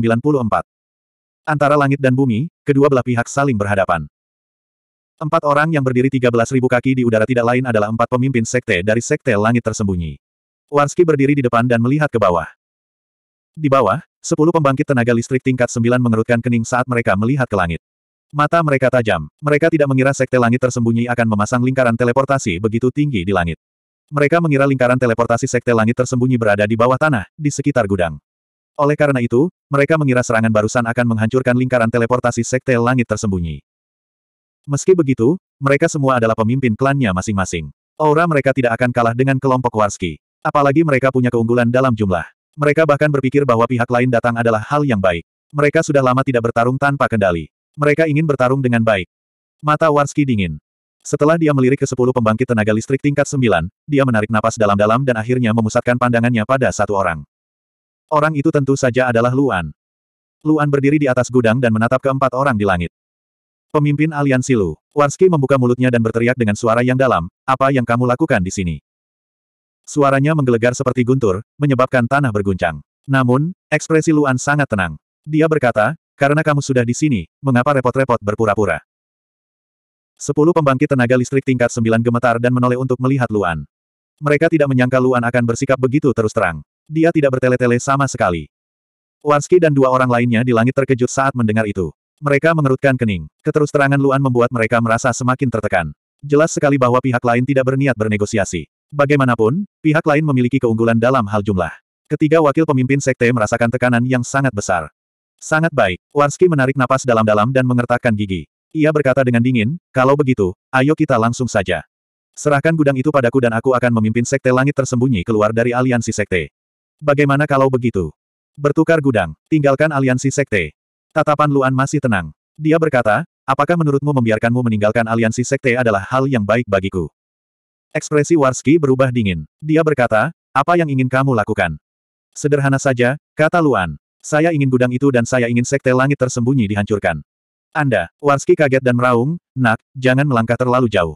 Antara langit dan bumi, kedua belah pihak saling berhadapan. Empat orang yang berdiri tiga belas ribu kaki di udara tidak lain adalah empat pemimpin sekte dari sekte langit tersembunyi. Warski berdiri di depan dan melihat ke bawah. Di bawah, sepuluh pembangkit tenaga listrik tingkat sembilan mengerutkan kening saat mereka melihat ke langit. Mata mereka tajam. Mereka tidak mengira sekte langit tersembunyi akan memasang lingkaran teleportasi begitu tinggi di langit. Mereka mengira lingkaran teleportasi sekte langit tersembunyi berada di bawah tanah, di sekitar gudang. Oleh karena itu, mereka mengira serangan barusan akan menghancurkan lingkaran teleportasi sekte langit tersembunyi. Meski begitu, mereka semua adalah pemimpin klannya masing-masing. Aura mereka tidak akan kalah dengan kelompok Warski. Apalagi mereka punya keunggulan dalam jumlah. Mereka bahkan berpikir bahwa pihak lain datang adalah hal yang baik. Mereka sudah lama tidak bertarung tanpa kendali. Mereka ingin bertarung dengan baik. Mata Warski dingin. Setelah dia melirik ke sepuluh pembangkit tenaga listrik tingkat sembilan, dia menarik napas dalam-dalam dan akhirnya memusatkan pandangannya pada satu orang. Orang itu tentu saja adalah Luan. Luan berdiri di atas gudang dan menatap keempat orang di langit. Pemimpin aliansi Lu, Warski membuka mulutnya dan berteriak dengan suara yang dalam, apa yang kamu lakukan di sini? Suaranya menggelegar seperti guntur, menyebabkan tanah berguncang. Namun, ekspresi Luan sangat tenang. Dia berkata, karena kamu sudah di sini, mengapa repot-repot berpura-pura? Sepuluh pembangkit tenaga listrik tingkat sembilan gemetar dan menoleh untuk melihat Luan. Mereka tidak menyangka Luan akan bersikap begitu terus terang. Dia tidak bertele-tele sama sekali. Warski dan dua orang lainnya di langit terkejut saat mendengar itu. Mereka mengerutkan kening. Keterusterangan Luan membuat mereka merasa semakin tertekan. Jelas sekali bahwa pihak lain tidak berniat bernegosiasi. Bagaimanapun, pihak lain memiliki keunggulan dalam hal jumlah. Ketiga wakil pemimpin sekte merasakan tekanan yang sangat besar. Sangat baik. Warski menarik napas dalam-dalam dan mengertakkan gigi. Ia berkata dengan dingin, kalau begitu, ayo kita langsung saja. Serahkan gudang itu padaku dan aku akan memimpin sekte langit tersembunyi keluar dari aliansi sekte. Bagaimana kalau begitu? Bertukar gudang, tinggalkan aliansi sekte. Tatapan Luan masih tenang. Dia berkata, apakah menurutmu membiarkanmu meninggalkan aliansi sekte adalah hal yang baik bagiku? Ekspresi Warski berubah dingin. Dia berkata, apa yang ingin kamu lakukan? Sederhana saja, kata Luan. Saya ingin gudang itu dan saya ingin sekte langit tersembunyi dihancurkan. Anda, Warski kaget dan meraung, nak, jangan melangkah terlalu jauh.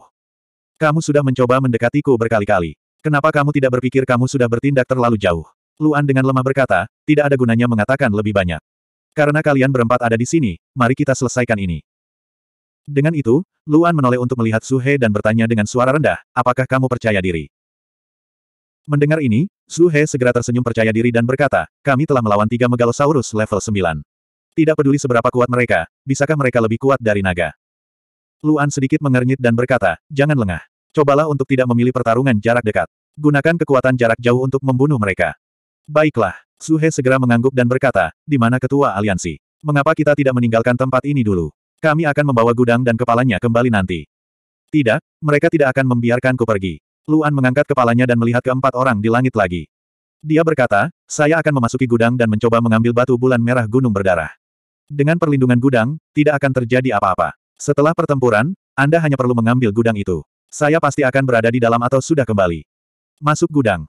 Kamu sudah mencoba mendekatiku berkali-kali. Kenapa kamu tidak berpikir kamu sudah bertindak terlalu jauh? Luan dengan lemah berkata, tidak ada gunanya mengatakan lebih banyak. Karena kalian berempat ada di sini, mari kita selesaikan ini. Dengan itu, Luan menoleh untuk melihat Suhe dan bertanya dengan suara rendah, apakah kamu percaya diri? Mendengar ini, Suhe segera tersenyum percaya diri dan berkata, kami telah melawan tiga megalosaurus level 9. Tidak peduli seberapa kuat mereka, bisakah mereka lebih kuat dari naga? Luan sedikit mengernyit dan berkata, jangan lengah. Cobalah untuk tidak memilih pertarungan jarak dekat. Gunakan kekuatan jarak jauh untuk membunuh mereka. Baiklah, Suhe segera mengangguk dan berkata, di mana ketua aliansi? Mengapa kita tidak meninggalkan tempat ini dulu? Kami akan membawa gudang dan kepalanya kembali nanti. Tidak, mereka tidak akan membiarkanku pergi. Luan mengangkat kepalanya dan melihat keempat orang di langit lagi. Dia berkata, saya akan memasuki gudang dan mencoba mengambil batu bulan merah gunung berdarah. Dengan perlindungan gudang, tidak akan terjadi apa-apa. Setelah pertempuran, Anda hanya perlu mengambil gudang itu. Saya pasti akan berada di dalam atau sudah kembali. Masuk gudang.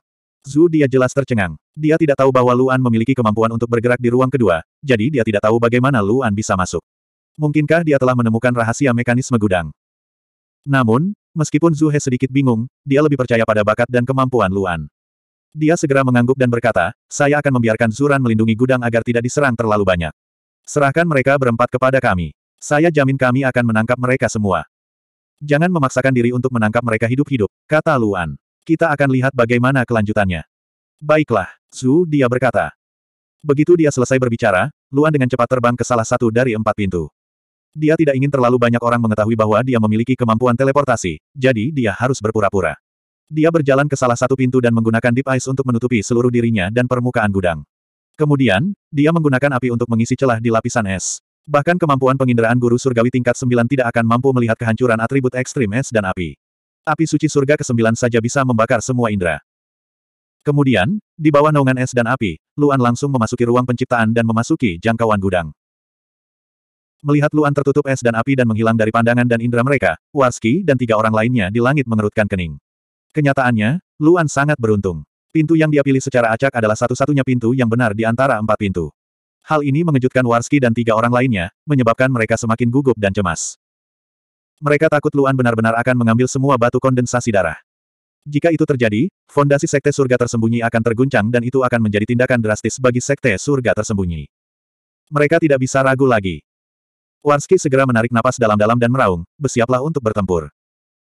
Zhu dia jelas tercengang. Dia tidak tahu bahwa Luan memiliki kemampuan untuk bergerak di ruang kedua, jadi dia tidak tahu bagaimana Luan bisa masuk. Mungkinkah dia telah menemukan rahasia mekanisme gudang? Namun, meskipun Zhu He sedikit bingung, dia lebih percaya pada bakat dan kemampuan Luan. Dia segera mengangguk dan berkata, saya akan membiarkan Zuran melindungi gudang agar tidak diserang terlalu banyak. Serahkan mereka berempat kepada kami. Saya jamin kami akan menangkap mereka semua. Jangan memaksakan diri untuk menangkap mereka hidup-hidup, kata Luan. Kita akan lihat bagaimana kelanjutannya. Baiklah, Su, dia berkata. Begitu dia selesai berbicara, Luan dengan cepat terbang ke salah satu dari empat pintu. Dia tidak ingin terlalu banyak orang mengetahui bahwa dia memiliki kemampuan teleportasi, jadi dia harus berpura-pura. Dia berjalan ke salah satu pintu dan menggunakan Deep Ice untuk menutupi seluruh dirinya dan permukaan gudang. Kemudian, dia menggunakan api untuk mengisi celah di lapisan es. Bahkan kemampuan penginderaan guru surgawi tingkat 9 tidak akan mampu melihat kehancuran atribut ekstrim es dan api. Api suci surga ke-9 saja bisa membakar semua indera. Kemudian, di bawah naungan es dan api, Luan langsung memasuki ruang penciptaan dan memasuki jangkauan gudang. Melihat Luan tertutup es dan api dan menghilang dari pandangan dan indera mereka, Warski dan tiga orang lainnya di langit mengerutkan kening. Kenyataannya, Luan sangat beruntung. Pintu yang dia pilih secara acak adalah satu-satunya pintu yang benar di antara empat pintu. Hal ini mengejutkan Warski dan tiga orang lainnya, menyebabkan mereka semakin gugup dan cemas. Mereka takut Luan benar-benar akan mengambil semua batu kondensasi darah. Jika itu terjadi, fondasi Sekte Surga Tersembunyi akan terguncang dan itu akan menjadi tindakan drastis bagi Sekte Surga Tersembunyi. Mereka tidak bisa ragu lagi. Warski segera menarik napas dalam-dalam dan meraung, bersiaplah untuk bertempur.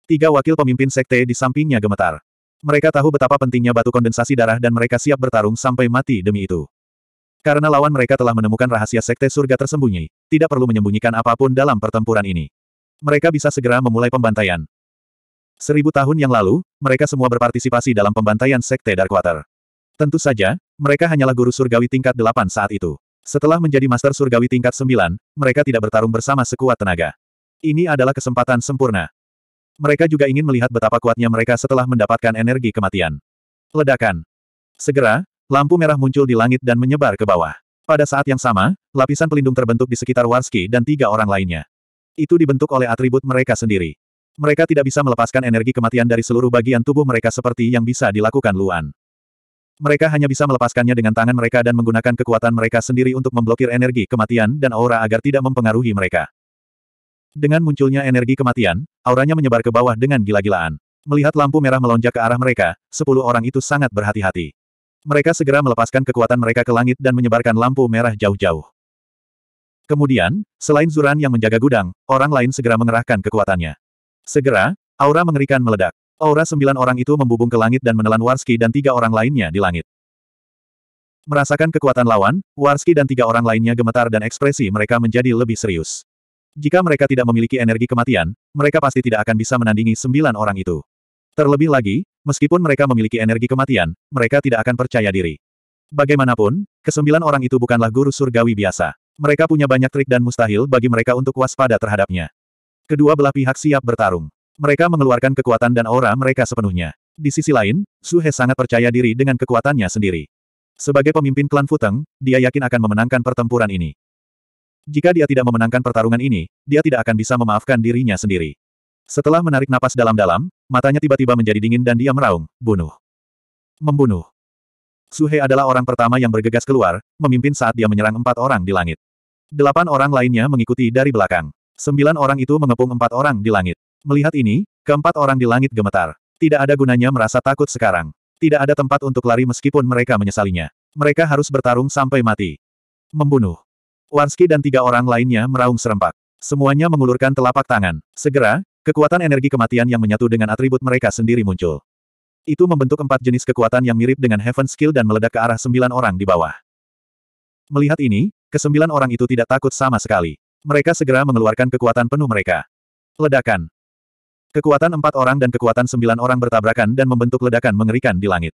Tiga wakil pemimpin Sekte di sampingnya gemetar. Mereka tahu betapa pentingnya batu kondensasi darah dan mereka siap bertarung sampai mati demi itu. Karena lawan mereka telah menemukan rahasia Sekte Surga Tersembunyi, tidak perlu menyembunyikan apapun dalam pertempuran ini mereka bisa segera memulai pembantaian. Seribu tahun yang lalu, mereka semua berpartisipasi dalam pembantaian Sekte Darkwater. Tentu saja, mereka hanyalah guru surgawi tingkat delapan saat itu. Setelah menjadi master surgawi tingkat sembilan, mereka tidak bertarung bersama sekuat tenaga. Ini adalah kesempatan sempurna. Mereka juga ingin melihat betapa kuatnya mereka setelah mendapatkan energi kematian. Ledakan. Segera, lampu merah muncul di langit dan menyebar ke bawah. Pada saat yang sama, lapisan pelindung terbentuk di sekitar Warski dan tiga orang lainnya. Itu dibentuk oleh atribut mereka sendiri. Mereka tidak bisa melepaskan energi kematian dari seluruh bagian tubuh mereka seperti yang bisa dilakukan Luan. Mereka hanya bisa melepaskannya dengan tangan mereka dan menggunakan kekuatan mereka sendiri untuk memblokir energi kematian dan aura agar tidak mempengaruhi mereka. Dengan munculnya energi kematian, auranya menyebar ke bawah dengan gila-gilaan. Melihat lampu merah melonjak ke arah mereka, sepuluh orang itu sangat berhati-hati. Mereka segera melepaskan kekuatan mereka ke langit dan menyebarkan lampu merah jauh-jauh. Kemudian, selain Zuran yang menjaga gudang, orang lain segera mengerahkan kekuatannya. Segera, aura mengerikan meledak. Aura sembilan orang itu membubung ke langit dan menelan Warski dan tiga orang lainnya di langit. Merasakan kekuatan lawan, Warski dan tiga orang lainnya gemetar dan ekspresi mereka menjadi lebih serius. Jika mereka tidak memiliki energi kematian, mereka pasti tidak akan bisa menandingi sembilan orang itu. Terlebih lagi, meskipun mereka memiliki energi kematian, mereka tidak akan percaya diri. Bagaimanapun, kesembilan orang itu bukanlah guru surgawi biasa. Mereka punya banyak trik dan mustahil bagi mereka untuk waspada terhadapnya. Kedua belah pihak siap bertarung. Mereka mengeluarkan kekuatan dan aura mereka sepenuhnya. Di sisi lain, Suhe sangat percaya diri dengan kekuatannya sendiri. Sebagai pemimpin klan Futeng, dia yakin akan memenangkan pertempuran ini. Jika dia tidak memenangkan pertarungan ini, dia tidak akan bisa memaafkan dirinya sendiri. Setelah menarik napas dalam-dalam, matanya tiba-tiba menjadi dingin dan dia meraung, bunuh. Membunuh. Suhe adalah orang pertama yang bergegas keluar, memimpin saat dia menyerang empat orang di langit. Delapan orang lainnya mengikuti dari belakang. Sembilan orang itu mengepung empat orang di langit. Melihat ini, keempat orang di langit gemetar. Tidak ada gunanya merasa takut sekarang. Tidak ada tempat untuk lari meskipun mereka menyesalinya. Mereka harus bertarung sampai mati. Membunuh. Warski dan tiga orang lainnya meraung serempak. Semuanya mengulurkan telapak tangan. Segera, kekuatan energi kematian yang menyatu dengan atribut mereka sendiri muncul. Itu membentuk empat jenis kekuatan yang mirip dengan Heaven Skill dan meledak ke arah sembilan orang di bawah. Melihat ini, kesembilan orang itu tidak takut sama sekali. Mereka segera mengeluarkan kekuatan penuh mereka. Ledakan. Kekuatan empat orang dan kekuatan sembilan orang bertabrakan dan membentuk ledakan mengerikan di langit.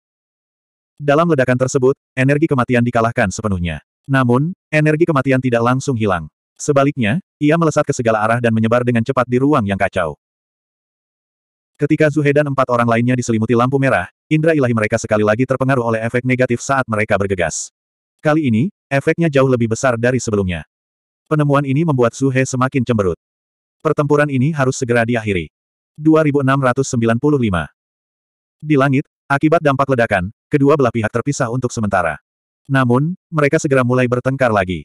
Dalam ledakan tersebut, energi kematian dikalahkan sepenuhnya. Namun, energi kematian tidak langsung hilang. Sebaliknya, ia melesat ke segala arah dan menyebar dengan cepat di ruang yang kacau. Ketika Zuhe dan empat orang lainnya diselimuti lampu merah, indera ilahi mereka sekali lagi terpengaruh oleh efek negatif saat mereka bergegas. Kali ini, efeknya jauh lebih besar dari sebelumnya. Penemuan ini membuat Zuhe semakin cemberut. Pertempuran ini harus segera diakhiri. 2695 Di langit, akibat dampak ledakan, kedua belah pihak terpisah untuk sementara. Namun, mereka segera mulai bertengkar lagi.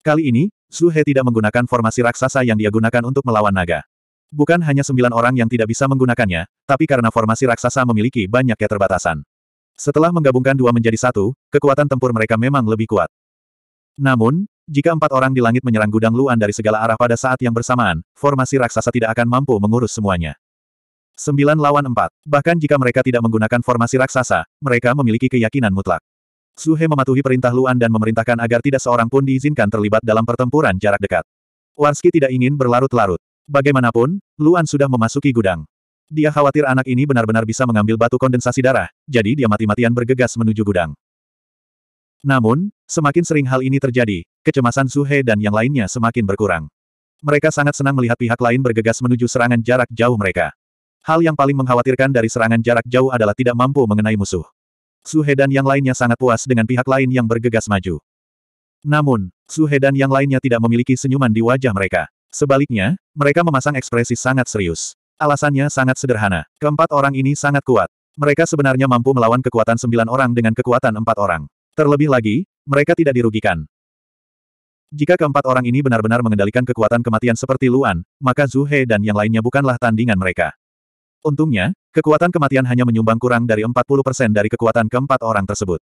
Kali ini, Zuhe tidak menggunakan formasi raksasa yang dia gunakan untuk melawan naga. Bukan hanya sembilan orang yang tidak bisa menggunakannya, tapi karena formasi raksasa memiliki banyak keterbatasan. Setelah menggabungkan dua menjadi satu, kekuatan tempur mereka memang lebih kuat. Namun, jika empat orang di langit menyerang gudang Luan dari segala arah pada saat yang bersamaan, formasi raksasa tidak akan mampu mengurus semuanya. Sembilan lawan empat. Bahkan jika mereka tidak menggunakan formasi raksasa, mereka memiliki keyakinan mutlak. Suhe mematuhi perintah Luan dan memerintahkan agar tidak seorang pun diizinkan terlibat dalam pertempuran jarak dekat. Warski tidak ingin berlarut-larut. Bagaimanapun, Luan sudah memasuki gudang. Dia khawatir anak ini benar-benar bisa mengambil batu kondensasi darah, jadi dia mati-matian bergegas menuju gudang. Namun, semakin sering hal ini terjadi, kecemasan Suhe dan yang lainnya semakin berkurang. Mereka sangat senang melihat pihak lain bergegas menuju serangan jarak jauh mereka. Hal yang paling mengkhawatirkan dari serangan jarak jauh adalah tidak mampu mengenai musuh. Suhe dan yang lainnya sangat puas dengan pihak lain yang bergegas maju. Namun, Suhe dan yang lainnya tidak memiliki senyuman di wajah mereka. Sebaliknya, mereka memasang ekspresi sangat serius. Alasannya sangat sederhana. Keempat orang ini sangat kuat. Mereka sebenarnya mampu melawan kekuatan sembilan orang dengan kekuatan empat orang. Terlebih lagi, mereka tidak dirugikan. Jika keempat orang ini benar-benar mengendalikan kekuatan kematian seperti Luan, maka Zhu He dan yang lainnya bukanlah tandingan mereka. Untungnya, kekuatan kematian hanya menyumbang kurang dari 40% dari kekuatan keempat orang tersebut.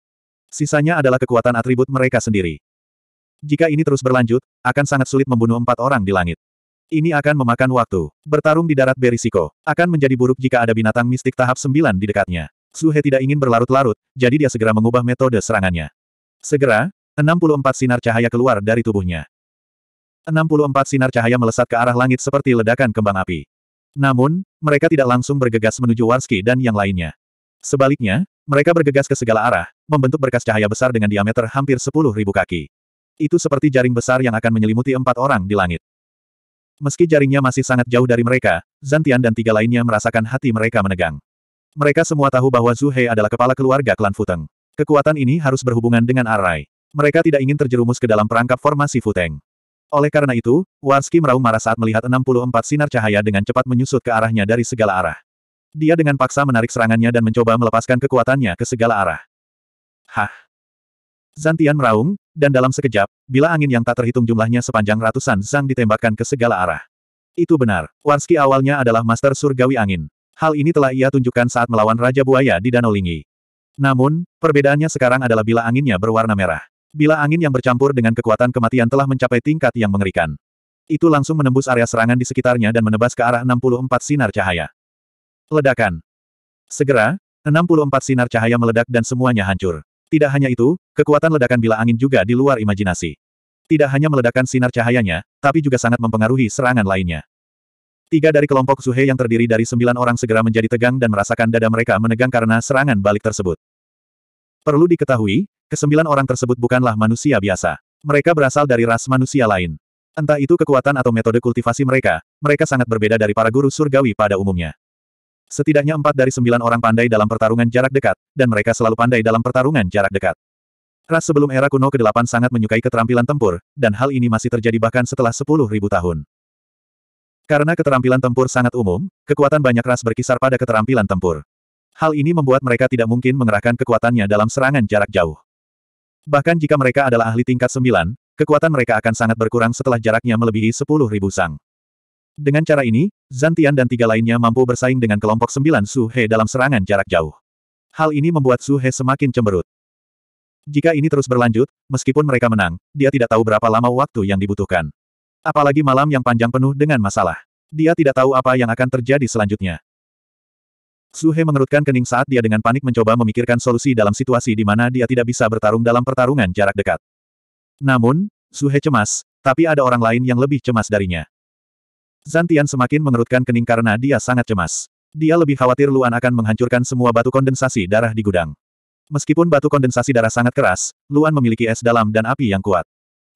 Sisanya adalah kekuatan atribut mereka sendiri. Jika ini terus berlanjut, akan sangat sulit membunuh empat orang di langit. Ini akan memakan waktu. Bertarung di darat berisiko. Akan menjadi buruk jika ada binatang mistik tahap sembilan di dekatnya. Suhe tidak ingin berlarut-larut, jadi dia segera mengubah metode serangannya. Segera, 64 sinar cahaya keluar dari tubuhnya. 64 sinar cahaya melesat ke arah langit seperti ledakan kembang api. Namun, mereka tidak langsung bergegas menuju Warski dan yang lainnya. Sebaliknya, mereka bergegas ke segala arah, membentuk berkas cahaya besar dengan diameter hampir 10.000 kaki. Itu seperti jaring besar yang akan menyelimuti empat orang di langit. Meski jaringnya masih sangat jauh dari mereka, Zantian dan tiga lainnya merasakan hati mereka menegang. Mereka semua tahu bahwa Zhu adalah kepala keluarga klan Futeng. Kekuatan ini harus berhubungan dengan Arai. Mereka tidak ingin terjerumus ke dalam perangkap formasi Futeng. Oleh karena itu, Warski meraung marah saat melihat 64 sinar cahaya dengan cepat menyusut ke arahnya dari segala arah. Dia dengan paksa menarik serangannya dan mencoba melepaskan kekuatannya ke segala arah. Hah! Zantian meraung, dan dalam sekejap, bila angin yang tak terhitung jumlahnya sepanjang ratusan zang ditembakkan ke segala arah. Itu benar, Warski awalnya adalah master surgawi angin. Hal ini telah ia tunjukkan saat melawan Raja Buaya di Danau Lingi. Namun, perbedaannya sekarang adalah bila anginnya berwarna merah. Bila angin yang bercampur dengan kekuatan kematian telah mencapai tingkat yang mengerikan. Itu langsung menembus area serangan di sekitarnya dan menebas ke arah 64 sinar cahaya. Ledakan. Segera, 64 sinar cahaya meledak dan semuanya hancur. Tidak hanya itu, kekuatan ledakan bila angin juga di luar imajinasi. Tidak hanya meledakkan sinar cahayanya, tapi juga sangat mempengaruhi serangan lainnya. Tiga dari kelompok Suhe yang terdiri dari sembilan orang segera menjadi tegang dan merasakan dada mereka menegang karena serangan balik tersebut. Perlu diketahui, kesembilan orang tersebut bukanlah manusia biasa. Mereka berasal dari ras manusia lain. Entah itu kekuatan atau metode kultivasi mereka, mereka sangat berbeda dari para guru surgawi pada umumnya. Setidaknya empat dari sembilan orang pandai dalam pertarungan jarak dekat, dan mereka selalu pandai dalam pertarungan jarak dekat. Ras sebelum era kuno ke-8 sangat menyukai keterampilan tempur, dan hal ini masih terjadi bahkan setelah 10.000 tahun. Karena keterampilan tempur sangat umum, kekuatan banyak ras berkisar pada keterampilan tempur. Hal ini membuat mereka tidak mungkin mengerahkan kekuatannya dalam serangan jarak jauh. Bahkan jika mereka adalah ahli tingkat sembilan, kekuatan mereka akan sangat berkurang setelah jaraknya melebihi 10.000 sang. Dengan cara ini, Zantian dan tiga lainnya mampu bersaing dengan kelompok sembilan Su He dalam serangan jarak jauh. Hal ini membuat Su He semakin cemberut. Jika ini terus berlanjut, meskipun mereka menang, dia tidak tahu berapa lama waktu yang dibutuhkan. Apalagi malam yang panjang penuh dengan masalah. Dia tidak tahu apa yang akan terjadi selanjutnya. Su He mengerutkan kening saat dia dengan panik mencoba memikirkan solusi dalam situasi di mana dia tidak bisa bertarung dalam pertarungan jarak dekat. Namun, Su He cemas, tapi ada orang lain yang lebih cemas darinya. Zantian semakin mengerutkan kening karena dia sangat cemas. Dia lebih khawatir Luan akan menghancurkan semua batu kondensasi darah di gudang. Meskipun batu kondensasi darah sangat keras, Luan memiliki es dalam dan api yang kuat.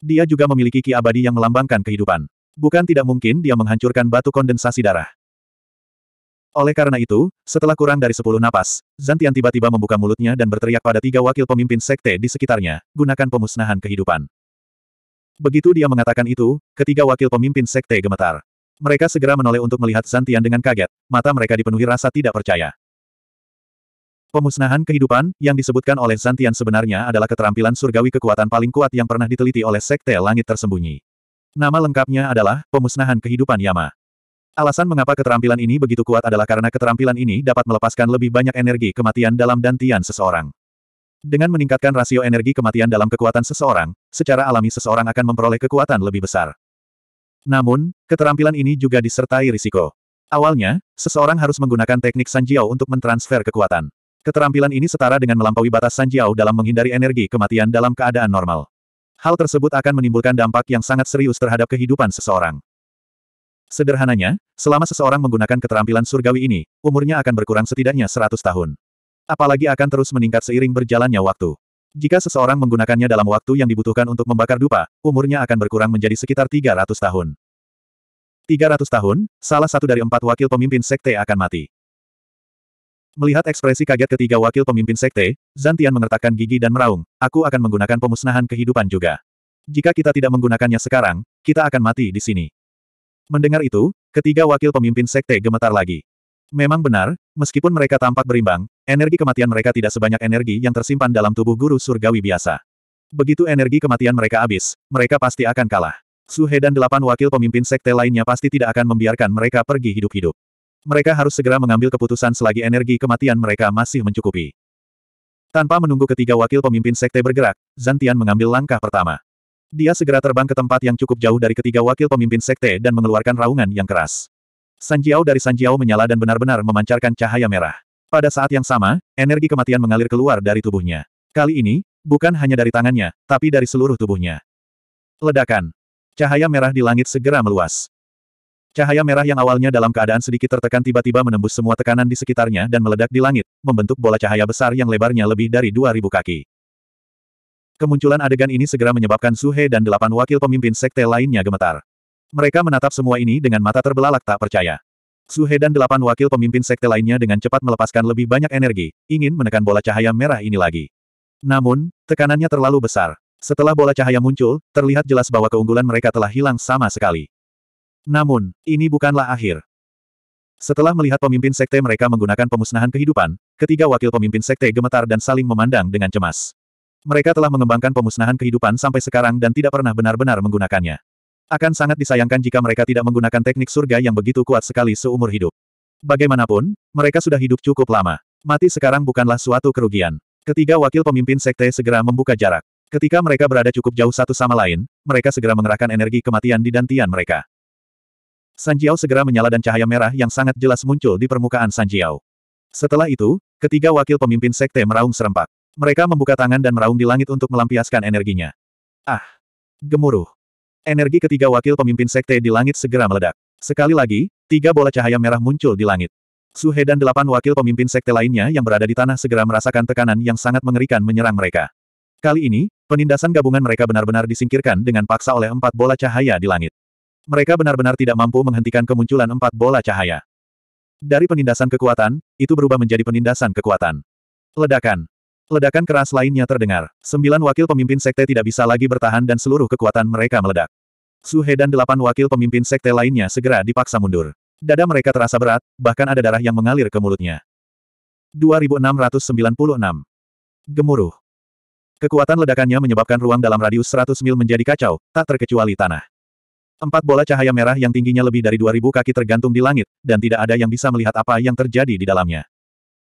Dia juga memiliki ki abadi yang melambangkan kehidupan. Bukan tidak mungkin dia menghancurkan batu kondensasi darah. Oleh karena itu, setelah kurang dari sepuluh napas, Zantian tiba-tiba membuka mulutnya dan berteriak pada tiga wakil pemimpin sekte di sekitarnya, gunakan pemusnahan kehidupan. Begitu dia mengatakan itu, ketiga wakil pemimpin sekte gemetar. Mereka segera menoleh untuk melihat Zantian dengan kaget, mata mereka dipenuhi rasa tidak percaya. Pemusnahan kehidupan, yang disebutkan oleh Zantian sebenarnya adalah keterampilan surgawi kekuatan paling kuat yang pernah diteliti oleh Sekte Langit Tersembunyi. Nama lengkapnya adalah, Pemusnahan Kehidupan Yama. Alasan mengapa keterampilan ini begitu kuat adalah karena keterampilan ini dapat melepaskan lebih banyak energi kematian dalam dantian seseorang. Dengan meningkatkan rasio energi kematian dalam kekuatan seseorang, secara alami seseorang akan memperoleh kekuatan lebih besar. Namun, keterampilan ini juga disertai risiko. Awalnya, seseorang harus menggunakan teknik Sanjiao untuk mentransfer kekuatan. Keterampilan ini setara dengan melampaui batas Sanjiao dalam menghindari energi kematian dalam keadaan normal. Hal tersebut akan menimbulkan dampak yang sangat serius terhadap kehidupan seseorang. Sederhananya, selama seseorang menggunakan keterampilan surgawi ini, umurnya akan berkurang setidaknya 100 tahun. Apalagi akan terus meningkat seiring berjalannya waktu. Jika seseorang menggunakannya dalam waktu yang dibutuhkan untuk membakar dupa, umurnya akan berkurang menjadi sekitar 300 tahun. 300 tahun, salah satu dari empat wakil pemimpin sekte akan mati. Melihat ekspresi kaget ketiga wakil pemimpin sekte, Zantian mengertakkan gigi dan meraung, aku akan menggunakan pemusnahan kehidupan juga. Jika kita tidak menggunakannya sekarang, kita akan mati di sini. Mendengar itu, ketiga wakil pemimpin sekte gemetar lagi. Memang benar, meskipun mereka tampak berimbang, energi kematian mereka tidak sebanyak energi yang tersimpan dalam tubuh guru surgawi biasa. Begitu energi kematian mereka habis, mereka pasti akan kalah. Suhe dan delapan wakil pemimpin sekte lainnya pasti tidak akan membiarkan mereka pergi hidup-hidup. Mereka harus segera mengambil keputusan selagi energi kematian mereka masih mencukupi. Tanpa menunggu ketiga wakil pemimpin sekte bergerak, Zantian mengambil langkah pertama. Dia segera terbang ke tempat yang cukup jauh dari ketiga wakil pemimpin sekte dan mengeluarkan raungan yang keras. Sanjiao dari Sanjiao menyala dan benar-benar memancarkan cahaya merah. Pada saat yang sama, energi kematian mengalir keluar dari tubuhnya. Kali ini, bukan hanya dari tangannya, tapi dari seluruh tubuhnya. Ledakan. Cahaya merah di langit segera meluas. Cahaya merah yang awalnya dalam keadaan sedikit tertekan tiba-tiba menembus semua tekanan di sekitarnya dan meledak di langit, membentuk bola cahaya besar yang lebarnya lebih dari 2.000 kaki. Kemunculan adegan ini segera menyebabkan Suhe dan delapan wakil pemimpin sekte lainnya gemetar. Mereka menatap semua ini dengan mata terbelalak tak percaya. Suhe dan delapan wakil pemimpin sekte lainnya dengan cepat melepaskan lebih banyak energi, ingin menekan bola cahaya merah ini lagi. Namun, tekanannya terlalu besar. Setelah bola cahaya muncul, terlihat jelas bahwa keunggulan mereka telah hilang sama sekali. Namun, ini bukanlah akhir. Setelah melihat pemimpin sekte mereka menggunakan pemusnahan kehidupan, ketiga wakil pemimpin sekte gemetar dan saling memandang dengan cemas. Mereka telah mengembangkan pemusnahan kehidupan sampai sekarang dan tidak pernah benar-benar menggunakannya. Akan sangat disayangkan jika mereka tidak menggunakan teknik surga yang begitu kuat sekali seumur hidup. Bagaimanapun, mereka sudah hidup cukup lama. Mati sekarang bukanlah suatu kerugian. Ketiga wakil pemimpin sekte segera membuka jarak. Ketika mereka berada cukup jauh satu sama lain, mereka segera mengerahkan energi kematian di dantian mereka. Sanjiao segera menyala dan cahaya merah yang sangat jelas muncul di permukaan Sanjiao. Setelah itu, ketiga wakil pemimpin sekte meraung serempak. Mereka membuka tangan dan meraung di langit untuk melampiaskan energinya. Ah! Gemuruh. Energi ketiga wakil pemimpin sekte di langit segera meledak. Sekali lagi, tiga bola cahaya merah muncul di langit. Suhe dan delapan wakil pemimpin sekte lainnya yang berada di tanah segera merasakan tekanan yang sangat mengerikan menyerang mereka. Kali ini, penindasan gabungan mereka benar-benar disingkirkan dengan paksa oleh empat bola cahaya di langit. Mereka benar-benar tidak mampu menghentikan kemunculan empat bola cahaya. Dari penindasan kekuatan, itu berubah menjadi penindasan kekuatan. Ledakan. Ledakan keras lainnya terdengar. Sembilan wakil pemimpin sekte tidak bisa lagi bertahan dan seluruh kekuatan mereka meledak. Suhe dan delapan wakil pemimpin sekte lainnya segera dipaksa mundur. Dada mereka terasa berat, bahkan ada darah yang mengalir ke mulutnya. 2696 Gemuruh Kekuatan ledakannya menyebabkan ruang dalam radius 100 mil menjadi kacau, tak terkecuali tanah. Empat bola cahaya merah yang tingginya lebih dari 2000 kaki tergantung di langit, dan tidak ada yang bisa melihat apa yang terjadi di dalamnya.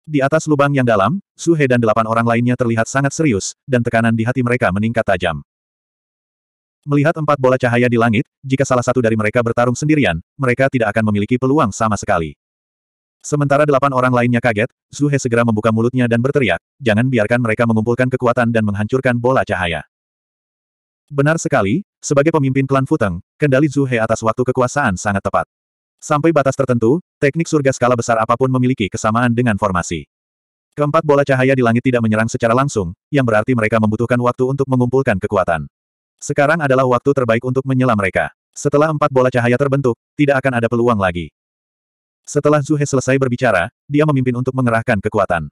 Di atas lubang yang dalam, Suhe dan delapan orang lainnya terlihat sangat serius, dan tekanan di hati mereka meningkat tajam. Melihat empat bola cahaya di langit, jika salah satu dari mereka bertarung sendirian, mereka tidak akan memiliki peluang sama sekali. Sementara delapan orang lainnya kaget, Suhe segera membuka mulutnya dan berteriak, jangan biarkan mereka mengumpulkan kekuatan dan menghancurkan bola cahaya. Benar sekali, sebagai pemimpin klan Futeng, kendali Zuhe atas waktu kekuasaan sangat tepat. Sampai batas tertentu, teknik surga skala besar apapun memiliki kesamaan dengan formasi. Keempat bola cahaya di langit tidak menyerang secara langsung, yang berarti mereka membutuhkan waktu untuk mengumpulkan kekuatan. Sekarang adalah waktu terbaik untuk menyela mereka. Setelah empat bola cahaya terbentuk, tidak akan ada peluang lagi. Setelah Zuhe selesai berbicara, dia memimpin untuk mengerahkan kekuatan.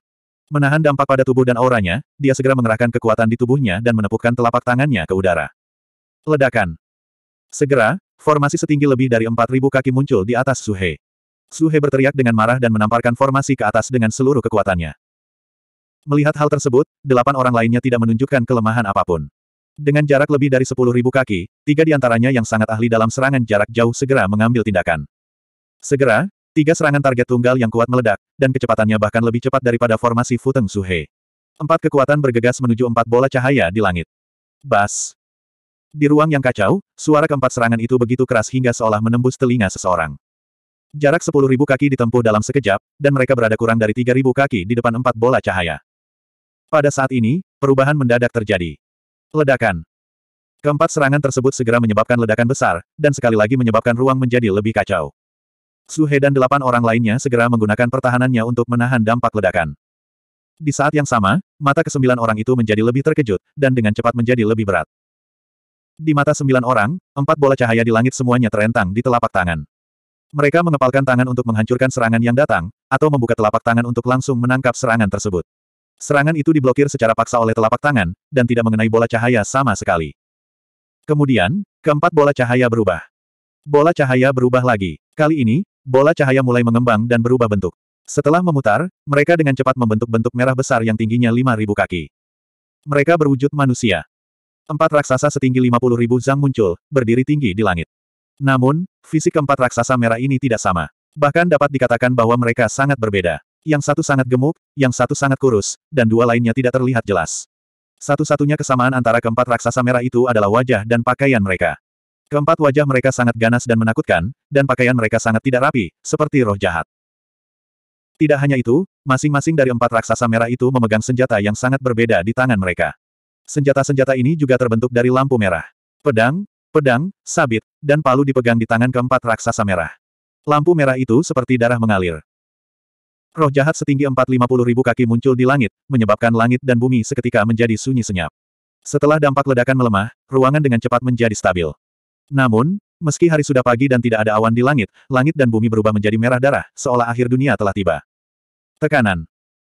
Menahan dampak pada tubuh dan auranya, dia segera mengerahkan kekuatan di tubuhnya dan menepukkan telapak tangannya ke udara. Ledakan. Segera, Formasi setinggi lebih dari 4.000 kaki muncul di atas Suhe. Suhe berteriak dengan marah dan menamparkan formasi ke atas dengan seluruh kekuatannya. Melihat hal tersebut, delapan orang lainnya tidak menunjukkan kelemahan apapun. Dengan jarak lebih dari 10.000 kaki, tiga di antaranya yang sangat ahli dalam serangan jarak jauh segera mengambil tindakan. Segera, tiga serangan target tunggal yang kuat meledak, dan kecepatannya bahkan lebih cepat daripada formasi Futeng Suhe. Empat kekuatan bergegas menuju empat bola cahaya di langit. Bas! Di ruang yang kacau, suara keempat serangan itu begitu keras hingga seolah menembus telinga seseorang. Jarak sepuluh ribu kaki ditempuh dalam sekejap, dan mereka berada kurang dari tiga ribu kaki di depan empat bola cahaya. Pada saat ini, perubahan mendadak terjadi. Ledakan. Keempat serangan tersebut segera menyebabkan ledakan besar, dan sekali lagi menyebabkan ruang menjadi lebih kacau. Suhe dan delapan orang lainnya segera menggunakan pertahanannya untuk menahan dampak ledakan. Di saat yang sama, mata kesembilan orang itu menjadi lebih terkejut, dan dengan cepat menjadi lebih berat. Di mata sembilan orang, empat bola cahaya di langit semuanya terentang di telapak tangan. Mereka mengepalkan tangan untuk menghancurkan serangan yang datang, atau membuka telapak tangan untuk langsung menangkap serangan tersebut. Serangan itu diblokir secara paksa oleh telapak tangan, dan tidak mengenai bola cahaya sama sekali. Kemudian, keempat bola cahaya berubah. Bola cahaya berubah lagi. Kali ini, bola cahaya mulai mengembang dan berubah bentuk. Setelah memutar, mereka dengan cepat membentuk bentuk merah besar yang tingginya 5.000 kaki. Mereka berwujud manusia empat raksasa setinggi 50 ribu zang muncul, berdiri tinggi di langit. Namun, fisik keempat raksasa merah ini tidak sama. Bahkan dapat dikatakan bahwa mereka sangat berbeda. Yang satu sangat gemuk, yang satu sangat kurus, dan dua lainnya tidak terlihat jelas. Satu-satunya kesamaan antara keempat raksasa merah itu adalah wajah dan pakaian mereka. Keempat wajah mereka sangat ganas dan menakutkan, dan pakaian mereka sangat tidak rapi, seperti roh jahat. Tidak hanya itu, masing-masing dari empat raksasa merah itu memegang senjata yang sangat berbeda di tangan mereka. Senjata-senjata ini juga terbentuk dari lampu merah. Pedang, pedang, sabit, dan palu dipegang di tangan keempat raksasa merah. Lampu merah itu seperti darah mengalir. Roh jahat setinggi 450 ribu kaki muncul di langit, menyebabkan langit dan bumi seketika menjadi sunyi senyap. Setelah dampak ledakan melemah, ruangan dengan cepat menjadi stabil. Namun, meski hari sudah pagi dan tidak ada awan di langit, langit dan bumi berubah menjadi merah darah, seolah akhir dunia telah tiba. Tekanan.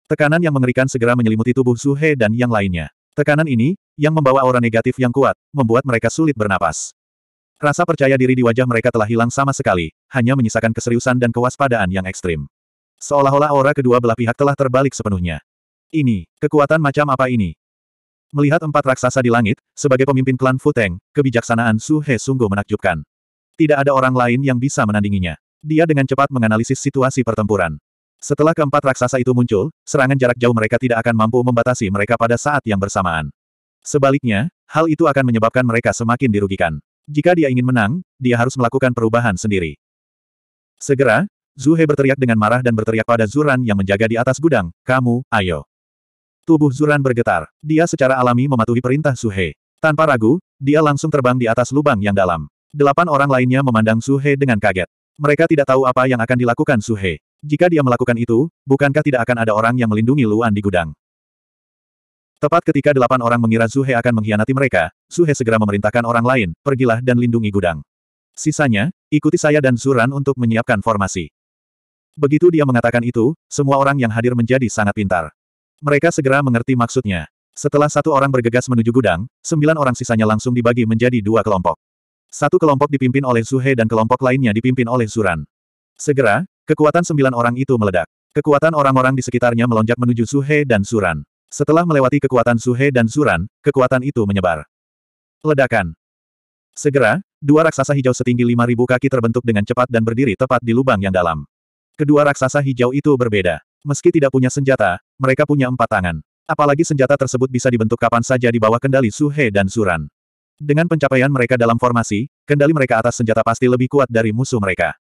Tekanan yang mengerikan segera menyelimuti tubuh Suhe dan yang lainnya. Tekanan ini, yang membawa aura negatif yang kuat, membuat mereka sulit bernapas. Rasa percaya diri di wajah mereka telah hilang sama sekali, hanya menyisakan keseriusan dan kewaspadaan yang ekstrim. Seolah-olah aura kedua belah pihak telah terbalik sepenuhnya. Ini, kekuatan macam apa ini? Melihat empat raksasa di langit, sebagai pemimpin klan Futeng, kebijaksanaan Su He sungguh menakjubkan. Tidak ada orang lain yang bisa menandinginya. Dia dengan cepat menganalisis situasi pertempuran. Setelah keempat raksasa itu muncul, serangan jarak jauh mereka tidak akan mampu membatasi mereka pada saat yang bersamaan. Sebaliknya, hal itu akan menyebabkan mereka semakin dirugikan. Jika dia ingin menang, dia harus melakukan perubahan sendiri. Segera, Zuhe berteriak dengan marah dan berteriak pada Zuran yang menjaga di atas gudang, kamu, ayo. Tubuh Zuran bergetar. Dia secara alami mematuhi perintah Zuhe. Tanpa ragu, dia langsung terbang di atas lubang yang dalam. Delapan orang lainnya memandang Zuhe dengan kaget. Mereka tidak tahu apa yang akan dilakukan Zuhe. Jika dia melakukan itu, bukankah tidak akan ada orang yang melindungi Luan di gudang? Tepat ketika delapan orang mengira Zuhe akan mengkhianati mereka, Zuhe segera memerintahkan orang lain, pergilah dan lindungi gudang. Sisanya, ikuti saya dan Suran untuk menyiapkan formasi. Begitu dia mengatakan itu, semua orang yang hadir menjadi sangat pintar. Mereka segera mengerti maksudnya. Setelah satu orang bergegas menuju gudang, sembilan orang sisanya langsung dibagi menjadi dua kelompok. Satu kelompok dipimpin oleh Zuhe dan kelompok lainnya dipimpin oleh Suran. Segera, Kekuatan sembilan orang itu meledak. Kekuatan orang-orang di sekitarnya melonjak menuju Suhe dan Suran. Setelah melewati kekuatan Suhe dan Suran, kekuatan itu menyebar. Ledakan. Segera, dua raksasa hijau setinggi 5.000 kaki terbentuk dengan cepat dan berdiri tepat di lubang yang dalam. Kedua raksasa hijau itu berbeda. Meski tidak punya senjata, mereka punya empat tangan. Apalagi senjata tersebut bisa dibentuk kapan saja di bawah kendali Suhe dan Suran. Dengan pencapaian mereka dalam formasi, kendali mereka atas senjata pasti lebih kuat dari musuh mereka.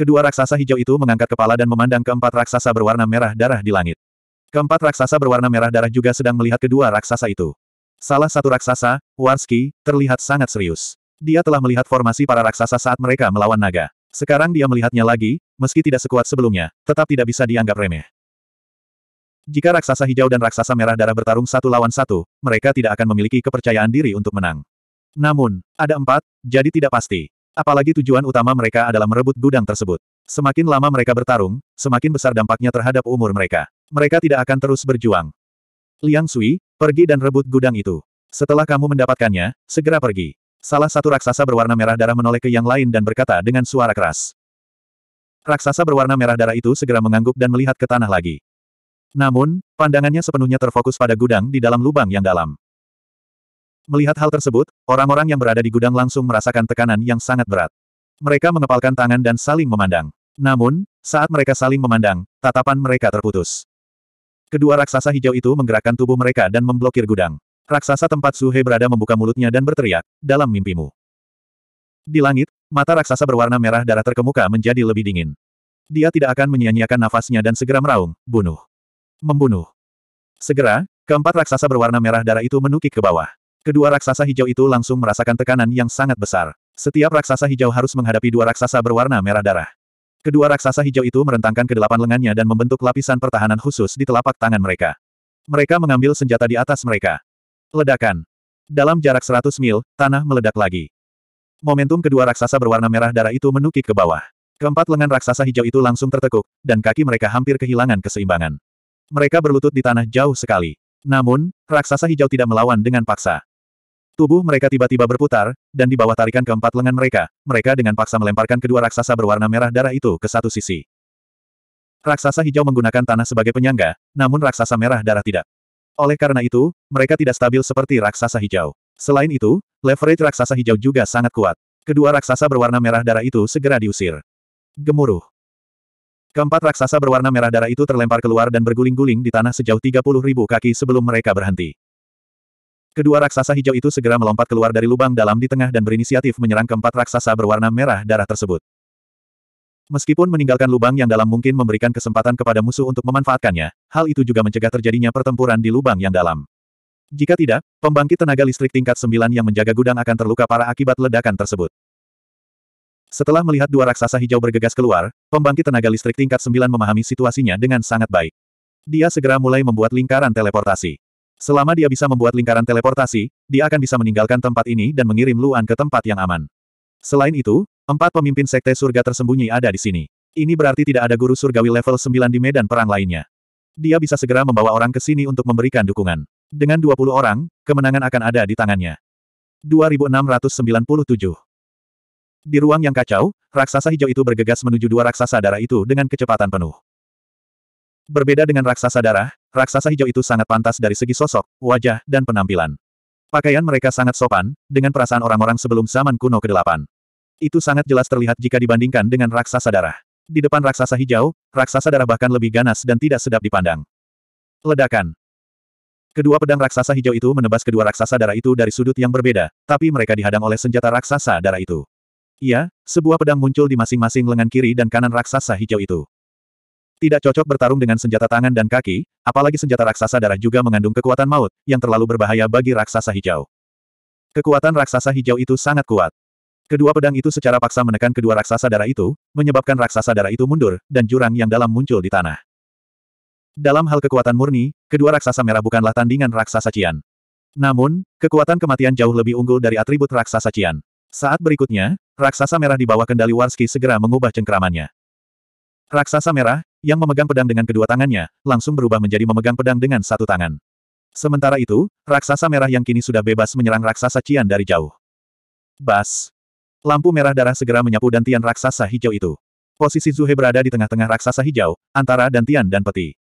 Kedua raksasa hijau itu mengangkat kepala dan memandang keempat raksasa berwarna merah darah di langit. Keempat raksasa berwarna merah darah juga sedang melihat kedua raksasa itu. Salah satu raksasa, Warski, terlihat sangat serius. Dia telah melihat formasi para raksasa saat mereka melawan naga. Sekarang dia melihatnya lagi, meski tidak sekuat sebelumnya, tetap tidak bisa dianggap remeh. Jika raksasa hijau dan raksasa merah darah bertarung satu lawan satu, mereka tidak akan memiliki kepercayaan diri untuk menang. Namun, ada empat, jadi tidak pasti. Apalagi tujuan utama mereka adalah merebut gudang tersebut. Semakin lama mereka bertarung, semakin besar dampaknya terhadap umur mereka. Mereka tidak akan terus berjuang. Liang Sui, pergi dan rebut gudang itu. Setelah kamu mendapatkannya, segera pergi. Salah satu raksasa berwarna merah darah menoleh ke yang lain dan berkata dengan suara keras. Raksasa berwarna merah darah itu segera mengangguk dan melihat ke tanah lagi. Namun, pandangannya sepenuhnya terfokus pada gudang di dalam lubang yang dalam. Melihat hal tersebut, orang-orang yang berada di gudang langsung merasakan tekanan yang sangat berat. Mereka mengepalkan tangan dan saling memandang. Namun, saat mereka saling memandang, tatapan mereka terputus. Kedua raksasa hijau itu menggerakkan tubuh mereka dan memblokir gudang. Raksasa tempat Suhe berada membuka mulutnya dan berteriak, dalam mimpimu. Di langit, mata raksasa berwarna merah darah terkemuka menjadi lebih dingin. Dia tidak akan menyia-nyiakan nafasnya dan segera meraung, bunuh. Membunuh. Segera, keempat raksasa berwarna merah darah itu menukik ke bawah. Kedua raksasa hijau itu langsung merasakan tekanan yang sangat besar. Setiap raksasa hijau harus menghadapi dua raksasa berwarna merah darah. Kedua raksasa hijau itu merentangkan kedelapan lengannya dan membentuk lapisan pertahanan khusus di telapak tangan mereka. Mereka mengambil senjata di atas mereka. Ledakan. Dalam jarak 100 mil, tanah meledak lagi. Momentum kedua raksasa berwarna merah darah itu menukik ke bawah. Keempat lengan raksasa hijau itu langsung tertekuk, dan kaki mereka hampir kehilangan keseimbangan. Mereka berlutut di tanah jauh sekali. Namun, raksasa hijau tidak melawan dengan paksa. Tubuh mereka tiba-tiba berputar, dan di bawah tarikan keempat lengan mereka, mereka dengan paksa melemparkan kedua raksasa berwarna merah darah itu ke satu sisi. Raksasa hijau menggunakan tanah sebagai penyangga, namun raksasa merah darah tidak. Oleh karena itu, mereka tidak stabil seperti raksasa hijau. Selain itu, leverage raksasa hijau juga sangat kuat. Kedua raksasa berwarna merah darah itu segera diusir. Gemuruh. Keempat raksasa berwarna merah darah itu terlempar keluar dan berguling-guling di tanah sejauh 30.000 ribu kaki sebelum mereka berhenti. Kedua raksasa hijau itu segera melompat keluar dari lubang dalam di tengah dan berinisiatif menyerang keempat raksasa berwarna merah darah tersebut. Meskipun meninggalkan lubang yang dalam mungkin memberikan kesempatan kepada musuh untuk memanfaatkannya, hal itu juga mencegah terjadinya pertempuran di lubang yang dalam. Jika tidak, pembangkit tenaga listrik tingkat 9 yang menjaga gudang akan terluka parah akibat ledakan tersebut. Setelah melihat dua raksasa hijau bergegas keluar, pembangkit tenaga listrik tingkat 9 memahami situasinya dengan sangat baik. Dia segera mulai membuat lingkaran teleportasi. Selama dia bisa membuat lingkaran teleportasi, dia akan bisa meninggalkan tempat ini dan mengirim Luan ke tempat yang aman. Selain itu, empat pemimpin sekte surga tersembunyi ada di sini. Ini berarti tidak ada guru surgawi level 9 di medan perang lainnya. Dia bisa segera membawa orang ke sini untuk memberikan dukungan. Dengan 20 orang, kemenangan akan ada di tangannya. 2697 Di ruang yang kacau, raksasa hijau itu bergegas menuju dua raksasa darah itu dengan kecepatan penuh. Berbeda dengan raksasa darah, raksasa hijau itu sangat pantas dari segi sosok, wajah, dan penampilan. Pakaian mereka sangat sopan, dengan perasaan orang-orang sebelum zaman kuno ke-8. Itu sangat jelas terlihat jika dibandingkan dengan raksasa darah. Di depan raksasa hijau, raksasa darah bahkan lebih ganas dan tidak sedap dipandang. Ledakan. Kedua pedang raksasa hijau itu menebas kedua raksasa darah itu dari sudut yang berbeda, tapi mereka dihadang oleh senjata raksasa darah itu. Iya, sebuah pedang muncul di masing-masing lengan kiri dan kanan raksasa hijau itu. Tidak cocok bertarung dengan senjata tangan dan kaki, apalagi senjata raksasa darah juga mengandung kekuatan maut, yang terlalu berbahaya bagi raksasa hijau. Kekuatan raksasa hijau itu sangat kuat. Kedua pedang itu secara paksa menekan kedua raksasa darah itu, menyebabkan raksasa darah itu mundur, dan jurang yang dalam muncul di tanah. Dalam hal kekuatan murni, kedua raksasa merah bukanlah tandingan raksasa Cian. Namun, kekuatan kematian jauh lebih unggul dari atribut raksasa Cian. Saat berikutnya, raksasa merah di bawah kendali Warski segera mengubah cengkramannya. Raksasa merah, yang memegang pedang dengan kedua tangannya, langsung berubah menjadi memegang pedang dengan satu tangan. Sementara itu, raksasa merah yang kini sudah bebas menyerang raksasa Cian dari jauh. Bas! Lampu merah darah segera menyapu dantian raksasa hijau itu. Posisi Zuhe berada di tengah-tengah raksasa hijau, antara Dantian dan peti.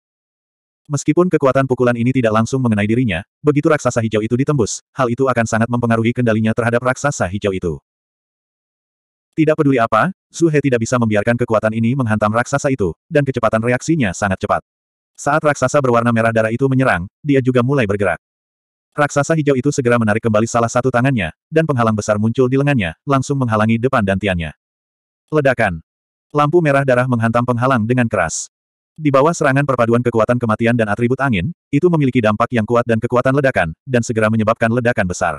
Meskipun kekuatan pukulan ini tidak langsung mengenai dirinya, begitu raksasa hijau itu ditembus, hal itu akan sangat mempengaruhi kendalinya terhadap raksasa hijau itu. Tidak peduli apa, Suhe tidak bisa membiarkan kekuatan ini menghantam raksasa itu, dan kecepatan reaksinya sangat cepat. Saat raksasa berwarna merah darah itu menyerang, dia juga mulai bergerak. Raksasa hijau itu segera menarik kembali salah satu tangannya, dan penghalang besar muncul di lengannya, langsung menghalangi depan dantiannya. Ledakan. Lampu merah darah menghantam penghalang dengan keras. Di bawah serangan perpaduan kekuatan kematian dan atribut angin, itu memiliki dampak yang kuat dan kekuatan ledakan, dan segera menyebabkan ledakan besar.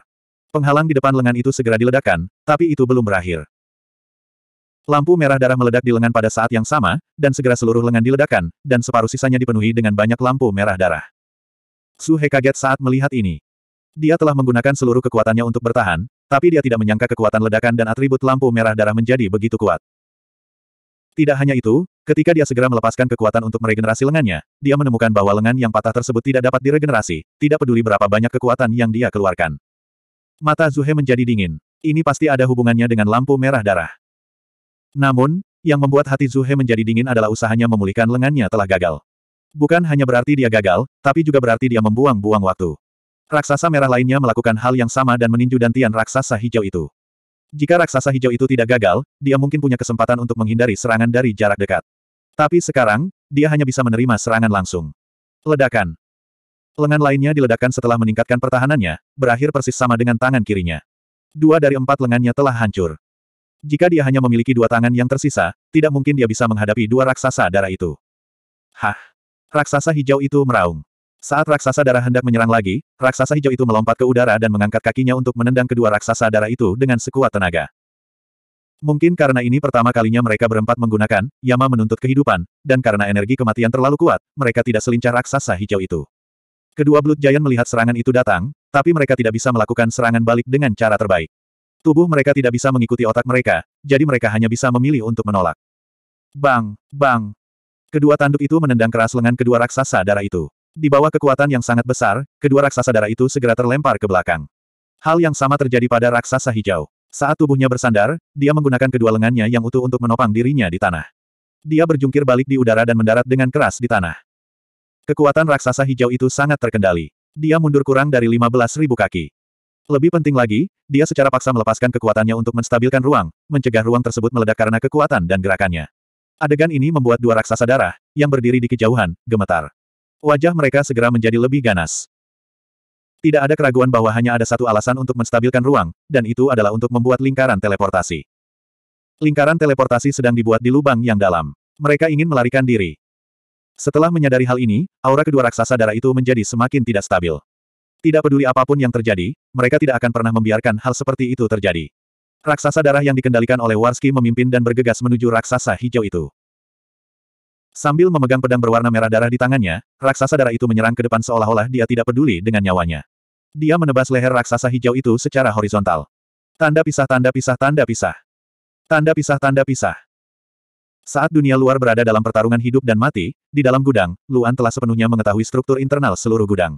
Penghalang di depan lengan itu segera diledakan, tapi itu belum berakhir. Lampu merah darah meledak di lengan pada saat yang sama, dan segera seluruh lengan diledakkan, dan separuh sisanya dipenuhi dengan banyak lampu merah darah. Su He kaget saat melihat ini. Dia telah menggunakan seluruh kekuatannya untuk bertahan, tapi dia tidak menyangka kekuatan ledakan dan atribut lampu merah darah menjadi begitu kuat. Tidak hanya itu, ketika dia segera melepaskan kekuatan untuk meregenerasi lengannya, dia menemukan bahwa lengan yang patah tersebut tidak dapat diregenerasi, tidak peduli berapa banyak kekuatan yang dia keluarkan. Mata Zuhe menjadi dingin. Ini pasti ada hubungannya dengan lampu merah darah. Namun, yang membuat hati Zuhe menjadi dingin adalah usahanya memulihkan lengannya telah gagal. Bukan hanya berarti dia gagal, tapi juga berarti dia membuang-buang waktu. Raksasa merah lainnya melakukan hal yang sama dan meninju dantian raksasa hijau itu. Jika raksasa hijau itu tidak gagal, dia mungkin punya kesempatan untuk menghindari serangan dari jarak dekat. Tapi sekarang, dia hanya bisa menerima serangan langsung. Ledakan. Lengan lainnya diledakkan setelah meningkatkan pertahanannya, berakhir persis sama dengan tangan kirinya. Dua dari empat lengannya telah hancur. Jika dia hanya memiliki dua tangan yang tersisa, tidak mungkin dia bisa menghadapi dua raksasa darah itu. Hah! Raksasa hijau itu meraung. Saat raksasa darah hendak menyerang lagi, raksasa hijau itu melompat ke udara dan mengangkat kakinya untuk menendang kedua raksasa darah itu dengan sekuat tenaga. Mungkin karena ini pertama kalinya mereka berempat menggunakan Yama menuntut kehidupan, dan karena energi kematian terlalu kuat, mereka tidak selincah raksasa hijau itu. Kedua Blood Giant melihat serangan itu datang, tapi mereka tidak bisa melakukan serangan balik dengan cara terbaik. Tubuh mereka tidak bisa mengikuti otak mereka, jadi mereka hanya bisa memilih untuk menolak. Bang! Bang! Kedua tanduk itu menendang keras lengan kedua raksasa darah itu. Di bawah kekuatan yang sangat besar, kedua raksasa darah itu segera terlempar ke belakang. Hal yang sama terjadi pada raksasa hijau. Saat tubuhnya bersandar, dia menggunakan kedua lengannya yang utuh untuk menopang dirinya di tanah. Dia berjungkir balik di udara dan mendarat dengan keras di tanah. Kekuatan raksasa hijau itu sangat terkendali. Dia mundur kurang dari 15.000 kaki. Lebih penting lagi, dia secara paksa melepaskan kekuatannya untuk menstabilkan ruang, mencegah ruang tersebut meledak karena kekuatan dan gerakannya. Adegan ini membuat dua raksasa darah, yang berdiri di kejauhan, gemetar. Wajah mereka segera menjadi lebih ganas. Tidak ada keraguan bahwa hanya ada satu alasan untuk menstabilkan ruang, dan itu adalah untuk membuat lingkaran teleportasi. Lingkaran teleportasi sedang dibuat di lubang yang dalam. Mereka ingin melarikan diri. Setelah menyadari hal ini, aura kedua raksasa darah itu menjadi semakin tidak stabil. Tidak peduli apapun yang terjadi, mereka tidak akan pernah membiarkan hal seperti itu terjadi. Raksasa darah yang dikendalikan oleh Warski memimpin dan bergegas menuju raksasa hijau itu. Sambil memegang pedang berwarna merah darah di tangannya, raksasa darah itu menyerang ke depan seolah-olah dia tidak peduli dengan nyawanya. Dia menebas leher raksasa hijau itu secara horizontal. Tanda pisah tanda pisah tanda pisah. Tanda pisah tanda pisah. Saat dunia luar berada dalam pertarungan hidup dan mati, di dalam gudang, Luan telah sepenuhnya mengetahui struktur internal seluruh gudang.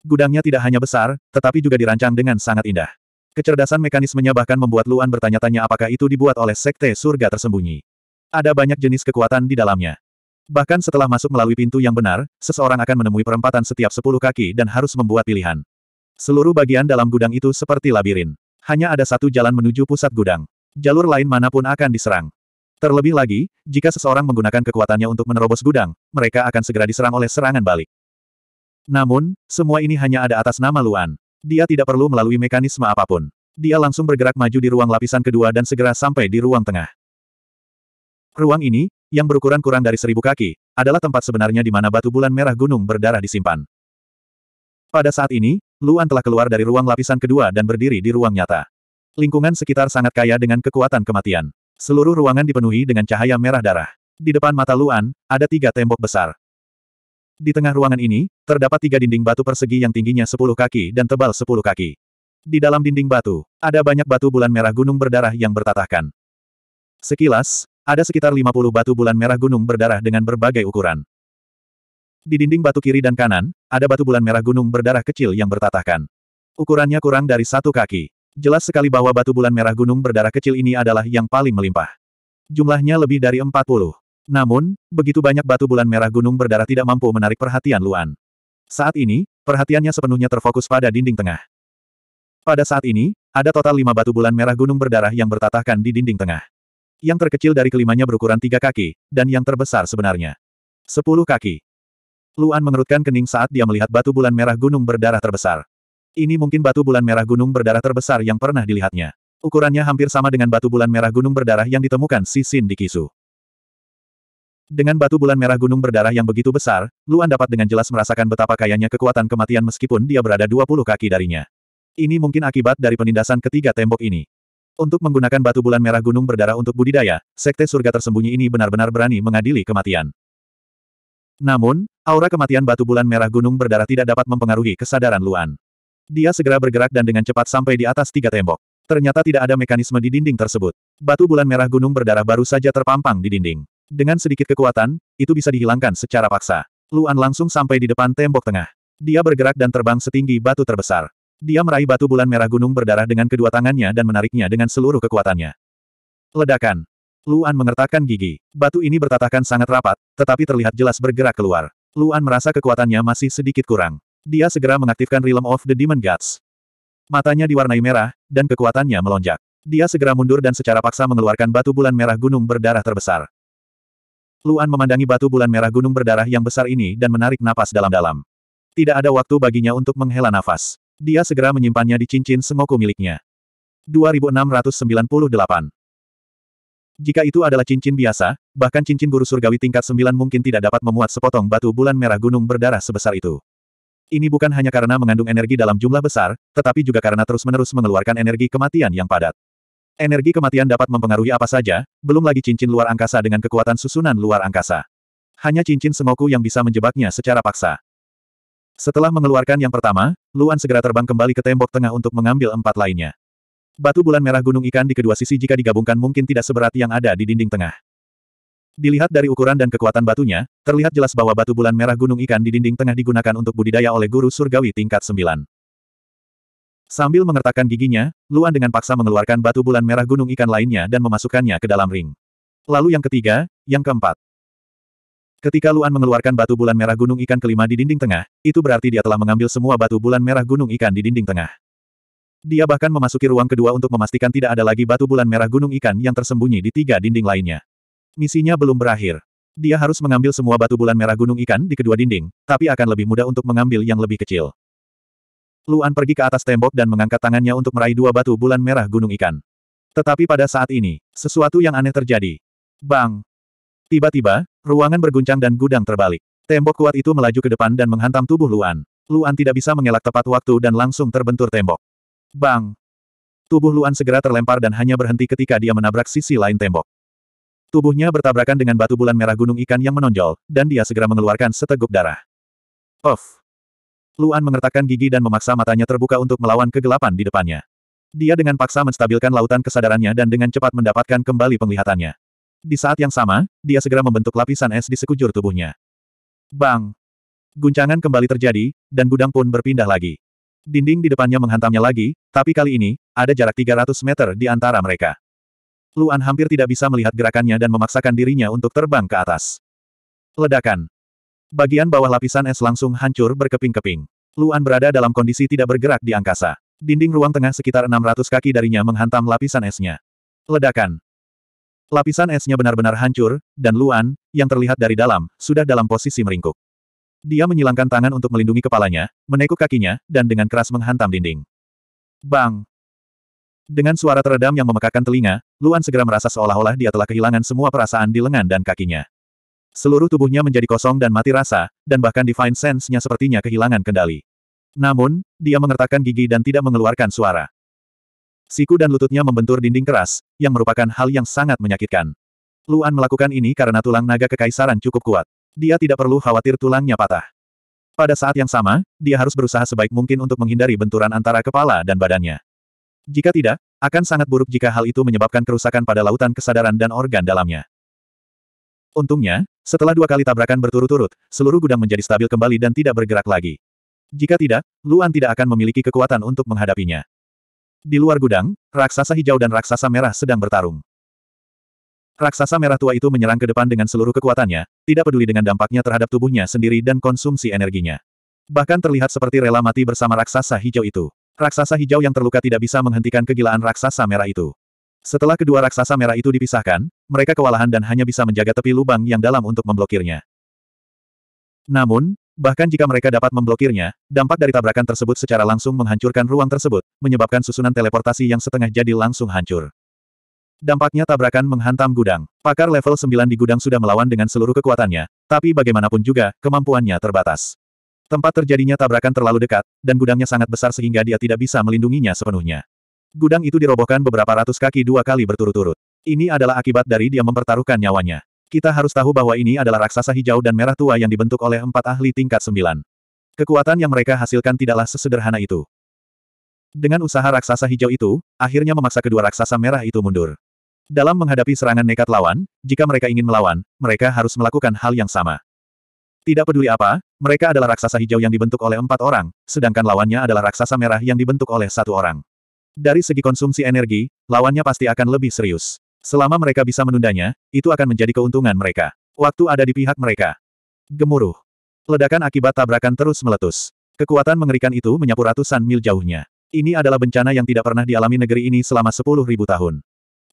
Gudangnya tidak hanya besar, tetapi juga dirancang dengan sangat indah. Kecerdasan mekanismenya bahkan membuat Luan bertanya-tanya apakah itu dibuat oleh sekte surga tersembunyi. Ada banyak jenis kekuatan di dalamnya. Bahkan setelah masuk melalui pintu yang benar, seseorang akan menemui perempatan setiap sepuluh kaki dan harus membuat pilihan. Seluruh bagian dalam gudang itu seperti labirin. Hanya ada satu jalan menuju pusat gudang. Jalur lain manapun akan diserang. Terlebih lagi, jika seseorang menggunakan kekuatannya untuk menerobos gudang, mereka akan segera diserang oleh serangan balik. Namun, semua ini hanya ada atas nama Luan. Dia tidak perlu melalui mekanisme apapun. Dia langsung bergerak maju di ruang lapisan kedua dan segera sampai di ruang tengah. Ruang ini, yang berukuran kurang dari seribu kaki, adalah tempat sebenarnya di mana batu bulan merah gunung berdarah disimpan. Pada saat ini, Luan telah keluar dari ruang lapisan kedua dan berdiri di ruang nyata. Lingkungan sekitar sangat kaya dengan kekuatan kematian. Seluruh ruangan dipenuhi dengan cahaya merah darah. Di depan mata Luan, ada tiga tembok besar. Di tengah ruangan ini, terdapat tiga dinding batu persegi yang tingginya sepuluh kaki dan tebal sepuluh kaki. Di dalam dinding batu, ada banyak batu bulan merah gunung berdarah yang bertatahkan. Sekilas, ada sekitar 50 batu bulan merah gunung berdarah dengan berbagai ukuran. Di dinding batu kiri dan kanan, ada batu bulan merah gunung berdarah kecil yang bertatahkan. Ukurannya kurang dari satu kaki. Jelas sekali bahwa batu bulan merah gunung berdarah kecil ini adalah yang paling melimpah. Jumlahnya lebih dari 40. Namun, begitu banyak batu bulan merah gunung berdarah tidak mampu menarik perhatian Luan. Saat ini, perhatiannya sepenuhnya terfokus pada dinding tengah. Pada saat ini, ada total lima batu bulan merah gunung berdarah yang bertatahkan di dinding tengah. Yang terkecil dari kelimanya berukuran tiga kaki, dan yang terbesar sebenarnya. Sepuluh kaki. Luan mengerutkan kening saat dia melihat batu bulan merah gunung berdarah terbesar. Ini mungkin batu bulan merah gunung berdarah terbesar yang pernah dilihatnya. Ukurannya hampir sama dengan batu bulan merah gunung berdarah yang ditemukan Sisin di Kisu. Dengan batu bulan merah gunung berdarah yang begitu besar, Luan dapat dengan jelas merasakan betapa kayanya kekuatan kematian meskipun dia berada 20 kaki darinya. Ini mungkin akibat dari penindasan ketiga tembok ini. Untuk menggunakan batu bulan merah gunung berdarah untuk budidaya, sekte surga tersembunyi ini benar-benar berani mengadili kematian. Namun, aura kematian batu bulan merah gunung berdarah tidak dapat mempengaruhi kesadaran Luan. Dia segera bergerak dan dengan cepat sampai di atas tiga tembok. Ternyata tidak ada mekanisme di dinding tersebut. Batu bulan merah gunung berdarah baru saja terpampang di dinding. Dengan sedikit kekuatan, itu bisa dihilangkan secara paksa. Luan langsung sampai di depan tembok tengah. Dia bergerak dan terbang setinggi batu terbesar. Dia meraih batu bulan merah gunung berdarah dengan kedua tangannya dan menariknya dengan seluruh kekuatannya. Ledakan. Luan mengertakkan gigi. Batu ini bertatakan sangat rapat, tetapi terlihat jelas bergerak keluar. Luan merasa kekuatannya masih sedikit kurang. Dia segera mengaktifkan Realm of the Demon Gods. Matanya diwarnai merah, dan kekuatannya melonjak. Dia segera mundur dan secara paksa mengeluarkan batu bulan merah gunung berdarah terbesar. Luan memandangi batu bulan merah gunung berdarah yang besar ini dan menarik napas dalam-dalam. Tidak ada waktu baginya untuk menghela nafas. Dia segera menyimpannya di cincin sengoku miliknya. 2698 Jika itu adalah cincin biasa, bahkan cincin guru surgawi tingkat 9 mungkin tidak dapat memuat sepotong batu bulan merah gunung berdarah sebesar itu. Ini bukan hanya karena mengandung energi dalam jumlah besar, tetapi juga karena terus-menerus mengeluarkan energi kematian yang padat. Energi kematian dapat mempengaruhi apa saja, belum lagi cincin luar angkasa dengan kekuatan susunan luar angkasa. Hanya cincin semoku yang bisa menjebaknya secara paksa. Setelah mengeluarkan yang pertama, Luan segera terbang kembali ke tembok tengah untuk mengambil empat lainnya. Batu bulan merah gunung ikan di kedua sisi jika digabungkan mungkin tidak seberat yang ada di dinding tengah. Dilihat dari ukuran dan kekuatan batunya, terlihat jelas bahwa batu bulan merah gunung ikan di dinding tengah digunakan untuk budidaya oleh guru surgawi tingkat 9. Sambil mengertakkan giginya, Luan dengan paksa mengeluarkan batu bulan merah gunung ikan lainnya dan memasukkannya ke dalam ring. Lalu yang ketiga, yang keempat. Ketika Luan mengeluarkan batu bulan merah gunung ikan kelima di dinding tengah, itu berarti dia telah mengambil semua batu bulan merah gunung ikan di dinding tengah. Dia bahkan memasuki ruang kedua untuk memastikan tidak ada lagi batu bulan merah gunung ikan yang tersembunyi di tiga dinding lainnya. Misinya belum berakhir. Dia harus mengambil semua batu bulan merah gunung ikan di kedua dinding, tapi akan lebih mudah untuk mengambil yang lebih kecil. Luan pergi ke atas tembok dan mengangkat tangannya untuk meraih dua batu bulan merah gunung ikan. Tetapi pada saat ini, sesuatu yang aneh terjadi. Bang! Tiba-tiba, ruangan berguncang dan gudang terbalik. Tembok kuat itu melaju ke depan dan menghantam tubuh Luan. Luan tidak bisa mengelak tepat waktu dan langsung terbentur tembok. Bang! Tubuh Luan segera terlempar dan hanya berhenti ketika dia menabrak sisi lain tembok. Tubuhnya bertabrakan dengan batu bulan merah gunung ikan yang menonjol, dan dia segera mengeluarkan seteguk darah. Off! Luan mengertakkan gigi dan memaksa matanya terbuka untuk melawan kegelapan di depannya. Dia dengan paksa menstabilkan lautan kesadarannya dan dengan cepat mendapatkan kembali penglihatannya. Di saat yang sama, dia segera membentuk lapisan es di sekujur tubuhnya. Bang! Guncangan kembali terjadi, dan gudang pun berpindah lagi. Dinding di depannya menghantamnya lagi, tapi kali ini, ada jarak 300 meter di antara mereka. Luan hampir tidak bisa melihat gerakannya dan memaksakan dirinya untuk terbang ke atas. Ledakan. Bagian bawah lapisan es langsung hancur berkeping-keping. Luan berada dalam kondisi tidak bergerak di angkasa. Dinding ruang tengah sekitar 600 kaki darinya menghantam lapisan esnya. Ledakan. Lapisan esnya benar-benar hancur, dan Luan, yang terlihat dari dalam, sudah dalam posisi meringkuk. Dia menyilangkan tangan untuk melindungi kepalanya, menekuk kakinya, dan dengan keras menghantam dinding. Bang! Dengan suara teredam yang memekakan telinga, Luan segera merasa seolah-olah dia telah kehilangan semua perasaan di lengan dan kakinya. Seluruh tubuhnya menjadi kosong dan mati rasa, dan bahkan divine sense-nya sepertinya kehilangan kendali. Namun, dia mengertakkan gigi dan tidak mengeluarkan suara. Siku dan lututnya membentur dinding keras, yang merupakan hal yang sangat menyakitkan. Luan melakukan ini karena tulang naga kekaisaran cukup kuat. Dia tidak perlu khawatir tulangnya patah. Pada saat yang sama, dia harus berusaha sebaik mungkin untuk menghindari benturan antara kepala dan badannya. Jika tidak, akan sangat buruk jika hal itu menyebabkan kerusakan pada lautan kesadaran dan organ dalamnya. Untungnya, setelah dua kali tabrakan berturut-turut, seluruh gudang menjadi stabil kembali dan tidak bergerak lagi. Jika tidak, Luan tidak akan memiliki kekuatan untuk menghadapinya. Di luar gudang, raksasa hijau dan raksasa merah sedang bertarung. Raksasa merah tua itu menyerang ke depan dengan seluruh kekuatannya, tidak peduli dengan dampaknya terhadap tubuhnya sendiri dan konsumsi energinya. Bahkan terlihat seperti rela mati bersama raksasa hijau itu. Raksasa hijau yang terluka tidak bisa menghentikan kegilaan raksasa merah itu. Setelah kedua raksasa merah itu dipisahkan, mereka kewalahan dan hanya bisa menjaga tepi lubang yang dalam untuk memblokirnya. Namun, bahkan jika mereka dapat memblokirnya, dampak dari tabrakan tersebut secara langsung menghancurkan ruang tersebut, menyebabkan susunan teleportasi yang setengah jadi langsung hancur. Dampaknya tabrakan menghantam gudang. Pakar level 9 di gudang sudah melawan dengan seluruh kekuatannya, tapi bagaimanapun juga, kemampuannya terbatas. Tempat terjadinya tabrakan terlalu dekat, dan gudangnya sangat besar sehingga dia tidak bisa melindunginya sepenuhnya. Gudang itu dirobohkan beberapa ratus kaki dua kali berturut-turut. Ini adalah akibat dari dia mempertaruhkan nyawanya. Kita harus tahu bahwa ini adalah raksasa hijau dan merah tua yang dibentuk oleh empat ahli tingkat sembilan. Kekuatan yang mereka hasilkan tidaklah sesederhana itu. Dengan usaha raksasa hijau itu, akhirnya memaksa kedua raksasa merah itu mundur. Dalam menghadapi serangan nekat lawan, jika mereka ingin melawan, mereka harus melakukan hal yang sama. Tidak peduli apa, mereka adalah raksasa hijau yang dibentuk oleh empat orang, sedangkan lawannya adalah raksasa merah yang dibentuk oleh satu orang. Dari segi konsumsi energi, lawannya pasti akan lebih serius. Selama mereka bisa menundanya, itu akan menjadi keuntungan mereka. Waktu ada di pihak mereka. Gemuruh. Ledakan akibat tabrakan terus meletus. Kekuatan mengerikan itu menyapu ratusan mil jauhnya. Ini adalah bencana yang tidak pernah dialami negeri ini selama sepuluh ribu tahun.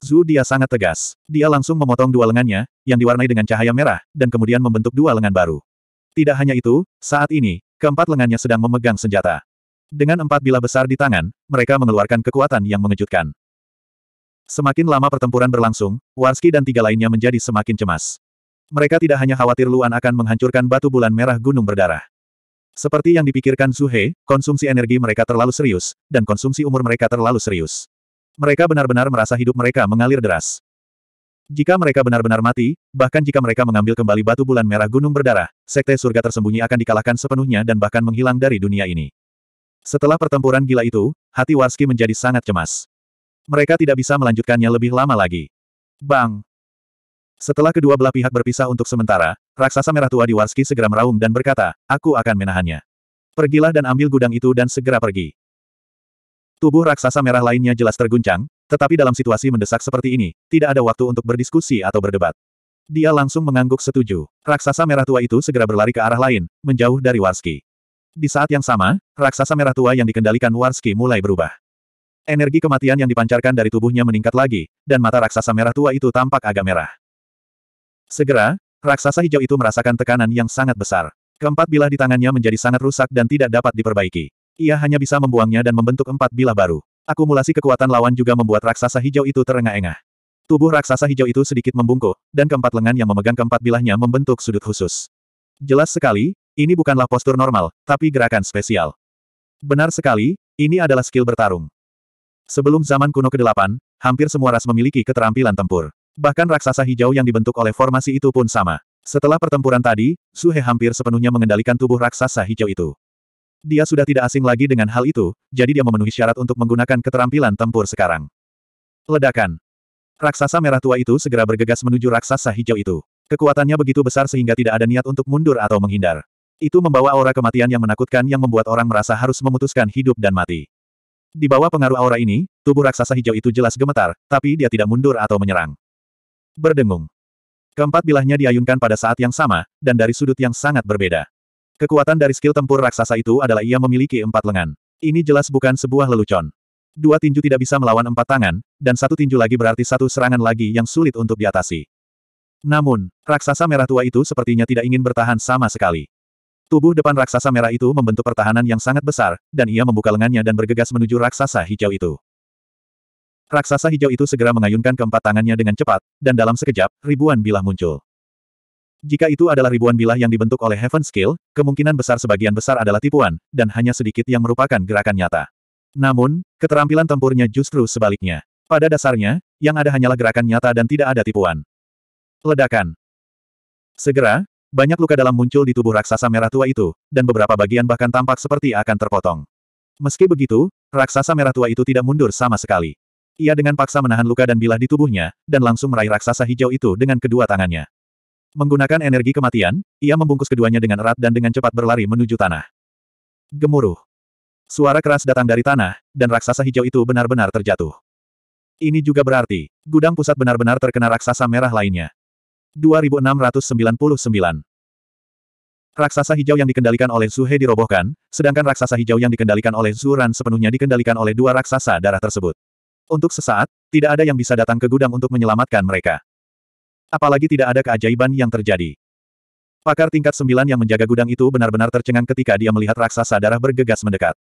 Zhu dia sangat tegas. Dia langsung memotong dua lengannya, yang diwarnai dengan cahaya merah, dan kemudian membentuk dua lengan baru. Tidak hanya itu, saat ini, keempat lengannya sedang memegang senjata. Dengan empat bila besar di tangan, mereka mengeluarkan kekuatan yang mengejutkan. Semakin lama pertempuran berlangsung, Warski dan tiga lainnya menjadi semakin cemas. Mereka tidak hanya khawatir Luan akan menghancurkan batu bulan merah gunung berdarah. Seperti yang dipikirkan Zuhe, konsumsi energi mereka terlalu serius, dan konsumsi umur mereka terlalu serius. Mereka benar-benar merasa hidup mereka mengalir deras. Jika mereka benar-benar mati, bahkan jika mereka mengambil kembali batu bulan merah gunung berdarah, sekte surga tersembunyi akan dikalahkan sepenuhnya dan bahkan menghilang dari dunia ini. Setelah pertempuran gila itu, hati Warski menjadi sangat cemas. Mereka tidak bisa melanjutkannya lebih lama lagi. Bang! Setelah kedua belah pihak berpisah untuk sementara, raksasa merah tua di Warski segera meraung dan berkata, aku akan menahannya. Pergilah dan ambil gudang itu dan segera pergi. Tubuh raksasa merah lainnya jelas terguncang, tetapi dalam situasi mendesak seperti ini, tidak ada waktu untuk berdiskusi atau berdebat. Dia langsung mengangguk setuju. Raksasa merah tua itu segera berlari ke arah lain, menjauh dari Warski. Di saat yang sama, raksasa merah tua yang dikendalikan Warski mulai berubah. Energi kematian yang dipancarkan dari tubuhnya meningkat lagi, dan mata raksasa merah tua itu tampak agak merah. Segera, raksasa hijau itu merasakan tekanan yang sangat besar. Keempat bilah di tangannya menjadi sangat rusak dan tidak dapat diperbaiki. Ia hanya bisa membuangnya dan membentuk empat bilah baru. Akumulasi kekuatan lawan juga membuat raksasa hijau itu terengah-engah. Tubuh raksasa hijau itu sedikit membungkuk, dan keempat lengan yang memegang keempat bilahnya membentuk sudut khusus. Jelas sekali, ini bukanlah postur normal, tapi gerakan spesial. Benar sekali, ini adalah skill bertarung. Sebelum zaman kuno ke-8, hampir semua ras memiliki keterampilan tempur. Bahkan raksasa hijau yang dibentuk oleh formasi itu pun sama. Setelah pertempuran tadi, Suhe hampir sepenuhnya mengendalikan tubuh raksasa hijau itu. Dia sudah tidak asing lagi dengan hal itu, jadi dia memenuhi syarat untuk menggunakan keterampilan tempur sekarang. Ledakan. Raksasa merah tua itu segera bergegas menuju raksasa hijau itu. Kekuatannya begitu besar sehingga tidak ada niat untuk mundur atau menghindar. Itu membawa aura kematian yang menakutkan yang membuat orang merasa harus memutuskan hidup dan mati. Di bawah pengaruh aura ini, tubuh raksasa hijau itu jelas gemetar, tapi dia tidak mundur atau menyerang. Berdengung. Keempat bilahnya diayunkan pada saat yang sama, dan dari sudut yang sangat berbeda. Kekuatan dari skill tempur raksasa itu adalah ia memiliki empat lengan. Ini jelas bukan sebuah lelucon. Dua tinju tidak bisa melawan empat tangan, dan satu tinju lagi berarti satu serangan lagi yang sulit untuk diatasi. Namun, raksasa merah tua itu sepertinya tidak ingin bertahan sama sekali. Tubuh depan raksasa merah itu membentuk pertahanan yang sangat besar, dan ia membuka lengannya dan bergegas menuju raksasa hijau itu. Raksasa hijau itu segera mengayunkan keempat tangannya dengan cepat, dan dalam sekejap, ribuan bilah muncul. Jika itu adalah ribuan bilah yang dibentuk oleh Heaven Skill, kemungkinan besar sebagian besar adalah tipuan, dan hanya sedikit yang merupakan gerakan nyata. Namun, keterampilan tempurnya justru sebaliknya. Pada dasarnya, yang ada hanyalah gerakan nyata dan tidak ada tipuan. Ledakan. Segera, banyak luka dalam muncul di tubuh raksasa merah tua itu, dan beberapa bagian bahkan tampak seperti akan terpotong. Meski begitu, raksasa merah tua itu tidak mundur sama sekali. Ia dengan paksa menahan luka dan bilah di tubuhnya, dan langsung meraih raksasa hijau itu dengan kedua tangannya. Menggunakan energi kematian, ia membungkus keduanya dengan erat dan dengan cepat berlari menuju tanah. Gemuruh. Suara keras datang dari tanah, dan raksasa hijau itu benar-benar terjatuh. Ini juga berarti, gudang pusat benar-benar terkena raksasa merah lainnya. 2699 Raksasa hijau yang dikendalikan oleh Zuhe dirobohkan, sedangkan raksasa hijau yang dikendalikan oleh Zuran sepenuhnya dikendalikan oleh dua raksasa darah tersebut. Untuk sesaat, tidak ada yang bisa datang ke gudang untuk menyelamatkan mereka. Apalagi tidak ada keajaiban yang terjadi. Pakar tingkat sembilan yang menjaga gudang itu benar-benar tercengang ketika dia melihat raksasa darah bergegas mendekat.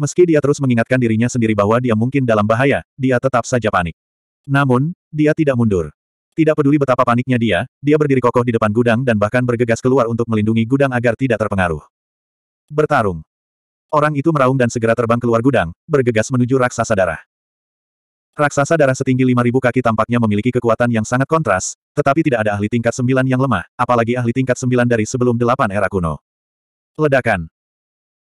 Meski dia terus mengingatkan dirinya sendiri bahwa dia mungkin dalam bahaya, dia tetap saja panik. Namun, dia tidak mundur. Tidak peduli betapa paniknya dia, dia berdiri kokoh di depan gudang dan bahkan bergegas keluar untuk melindungi gudang agar tidak terpengaruh. Bertarung. Orang itu meraung dan segera terbang keluar gudang, bergegas menuju raksasa darah. Raksasa darah setinggi 5000 kaki tampaknya memiliki kekuatan yang sangat kontras, tetapi tidak ada ahli tingkat 9 yang lemah, apalagi ahli tingkat 9 dari sebelum 8 era kuno. Ledakan.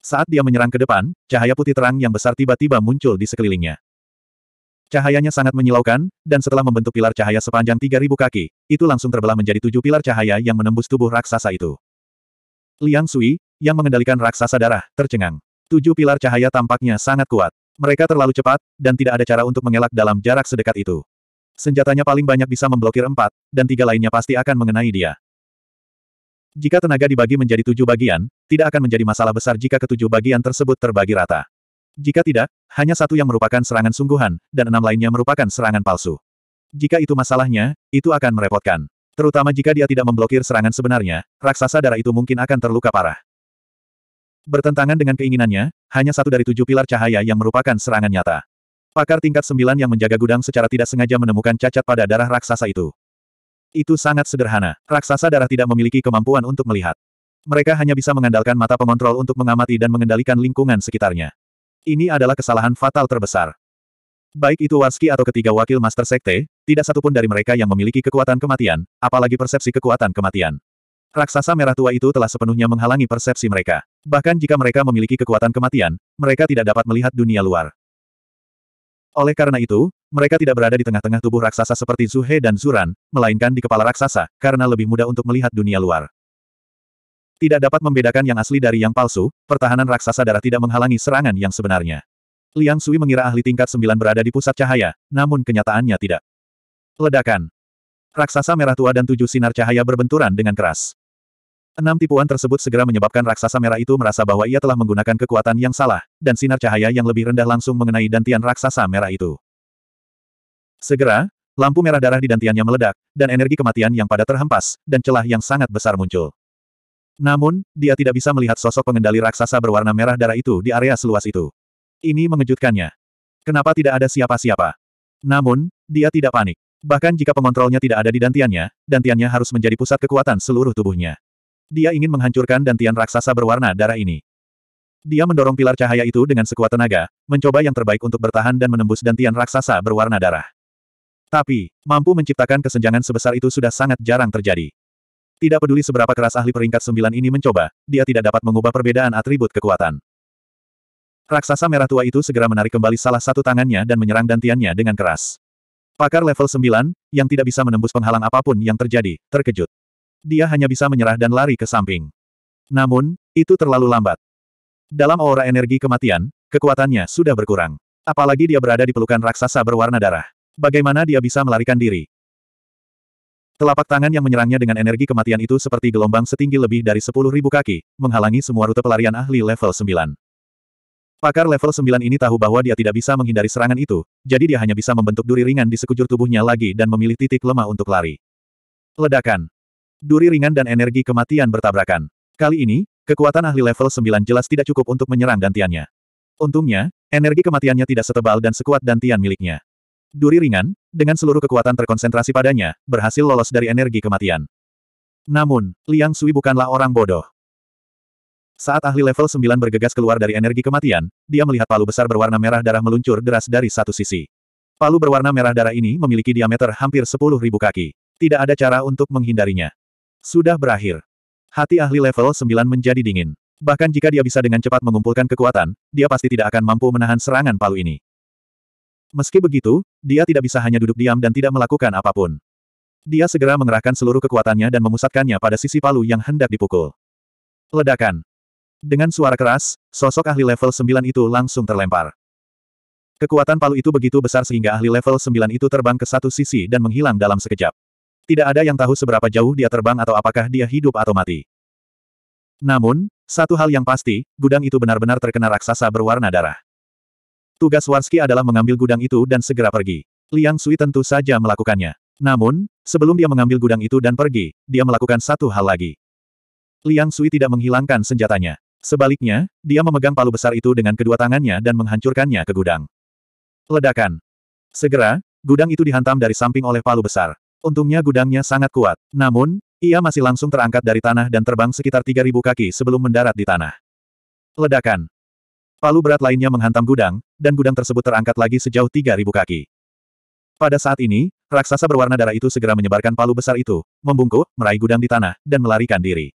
Saat dia menyerang ke depan, cahaya putih terang yang besar tiba-tiba muncul di sekelilingnya. Cahayanya sangat menyilaukan, dan setelah membentuk pilar cahaya sepanjang 3000 kaki, itu langsung terbelah menjadi tujuh pilar cahaya yang menembus tubuh raksasa itu. Liang Sui, yang mengendalikan raksasa darah, tercengang. Tujuh pilar cahaya tampaknya sangat kuat. Mereka terlalu cepat, dan tidak ada cara untuk mengelak dalam jarak sedekat itu. Senjatanya paling banyak bisa memblokir empat, dan tiga lainnya pasti akan mengenai dia. Jika tenaga dibagi menjadi tujuh bagian, tidak akan menjadi masalah besar jika ketujuh bagian tersebut terbagi rata. Jika tidak, hanya satu yang merupakan serangan sungguhan, dan enam lainnya merupakan serangan palsu. Jika itu masalahnya, itu akan merepotkan. Terutama jika dia tidak memblokir serangan sebenarnya, raksasa darah itu mungkin akan terluka parah. Bertentangan dengan keinginannya, hanya satu dari tujuh pilar cahaya yang merupakan serangan nyata. Pakar tingkat sembilan yang menjaga gudang secara tidak sengaja menemukan cacat pada darah raksasa itu. Itu sangat sederhana. Raksasa darah tidak memiliki kemampuan untuk melihat. Mereka hanya bisa mengandalkan mata pengontrol untuk mengamati dan mengendalikan lingkungan sekitarnya. Ini adalah kesalahan fatal terbesar. Baik itu Warski atau ketiga wakil Master Sekte, tidak satupun dari mereka yang memiliki kekuatan kematian, apalagi persepsi kekuatan kematian. Raksasa merah tua itu telah sepenuhnya menghalangi persepsi mereka. Bahkan jika mereka memiliki kekuatan kematian, mereka tidak dapat melihat dunia luar. Oleh karena itu, mereka tidak berada di tengah-tengah tubuh raksasa seperti Zuhe dan Zuran, melainkan di kepala raksasa, karena lebih mudah untuk melihat dunia luar. Tidak dapat membedakan yang asli dari yang palsu, pertahanan raksasa darah tidak menghalangi serangan yang sebenarnya. Liang Sui mengira ahli tingkat sembilan berada di pusat cahaya, namun kenyataannya tidak. Ledakan. Raksasa merah tua dan tujuh sinar cahaya berbenturan dengan keras. Enam tipuan tersebut segera menyebabkan raksasa merah itu merasa bahwa ia telah menggunakan kekuatan yang salah, dan sinar cahaya yang lebih rendah langsung mengenai dantian raksasa merah itu. Segera, lampu merah darah di dantiannya meledak, dan energi kematian yang pada terhempas, dan celah yang sangat besar muncul. Namun, dia tidak bisa melihat sosok pengendali raksasa berwarna merah darah itu di area seluas itu. Ini mengejutkannya. Kenapa tidak ada siapa-siapa? Namun, dia tidak panik. Bahkan jika pengontrolnya tidak ada di dantiannya, dantiannya harus menjadi pusat kekuatan seluruh tubuhnya. Dia ingin menghancurkan dantian raksasa berwarna darah ini. Dia mendorong pilar cahaya itu dengan sekuat tenaga, mencoba yang terbaik untuk bertahan dan menembus dantian raksasa berwarna darah. Tapi, mampu menciptakan kesenjangan sebesar itu sudah sangat jarang terjadi. Tidak peduli seberapa keras ahli peringkat sembilan ini mencoba, dia tidak dapat mengubah perbedaan atribut kekuatan. Raksasa merah tua itu segera menarik kembali salah satu tangannya dan menyerang dantiannya dengan keras. Pakar level sembilan yang tidak bisa menembus penghalang apapun yang terjadi, terkejut. Dia hanya bisa menyerah dan lari ke samping. Namun, itu terlalu lambat. Dalam aura energi kematian, kekuatannya sudah berkurang. Apalagi dia berada di pelukan raksasa berwarna darah. Bagaimana dia bisa melarikan diri? Telapak tangan yang menyerangnya dengan energi kematian itu seperti gelombang setinggi lebih dari 10.000 kaki, menghalangi semua rute pelarian ahli level 9. Pakar level 9 ini tahu bahwa dia tidak bisa menghindari serangan itu, jadi dia hanya bisa membentuk duri ringan di sekujur tubuhnya lagi dan memilih titik lemah untuk lari. Ledakan. Duri ringan dan energi kematian bertabrakan. Kali ini, kekuatan ahli level 9 jelas tidak cukup untuk menyerang dantiannya. Untungnya, energi kematiannya tidak setebal dan sekuat dantian miliknya. Duri ringan, dengan seluruh kekuatan terkonsentrasi padanya, berhasil lolos dari energi kematian. Namun, Liang Sui bukanlah orang bodoh. Saat ahli level 9 bergegas keluar dari energi kematian, dia melihat palu besar berwarna merah darah meluncur deras dari satu sisi. Palu berwarna merah darah ini memiliki diameter hampir 10.000 kaki. Tidak ada cara untuk menghindarinya. Sudah berakhir. Hati ahli level 9 menjadi dingin. Bahkan jika dia bisa dengan cepat mengumpulkan kekuatan, dia pasti tidak akan mampu menahan serangan palu ini. Meski begitu, dia tidak bisa hanya duduk diam dan tidak melakukan apapun. Dia segera mengerahkan seluruh kekuatannya dan memusatkannya pada sisi palu yang hendak dipukul. Ledakan. Dengan suara keras, sosok ahli level 9 itu langsung terlempar. Kekuatan palu itu begitu besar sehingga ahli level 9 itu terbang ke satu sisi dan menghilang dalam sekejap. Tidak ada yang tahu seberapa jauh dia terbang atau apakah dia hidup atau mati. Namun, satu hal yang pasti, gudang itu benar-benar terkena raksasa berwarna darah. Tugas Warski adalah mengambil gudang itu dan segera pergi. Liang Sui tentu saja melakukannya. Namun, sebelum dia mengambil gudang itu dan pergi, dia melakukan satu hal lagi. Liang Sui tidak menghilangkan senjatanya. Sebaliknya, dia memegang palu besar itu dengan kedua tangannya dan menghancurkannya ke gudang. Ledakan. Segera, gudang itu dihantam dari samping oleh palu besar. Untungnya gudangnya sangat kuat. Namun, ia masih langsung terangkat dari tanah dan terbang sekitar 3.000 kaki sebelum mendarat di tanah. Ledakan. Palu berat lainnya menghantam gudang, dan gudang tersebut terangkat lagi sejauh 3.000 kaki. Pada saat ini, raksasa berwarna darah itu segera menyebarkan palu besar itu, membungkuk, meraih gudang di tanah, dan melarikan diri.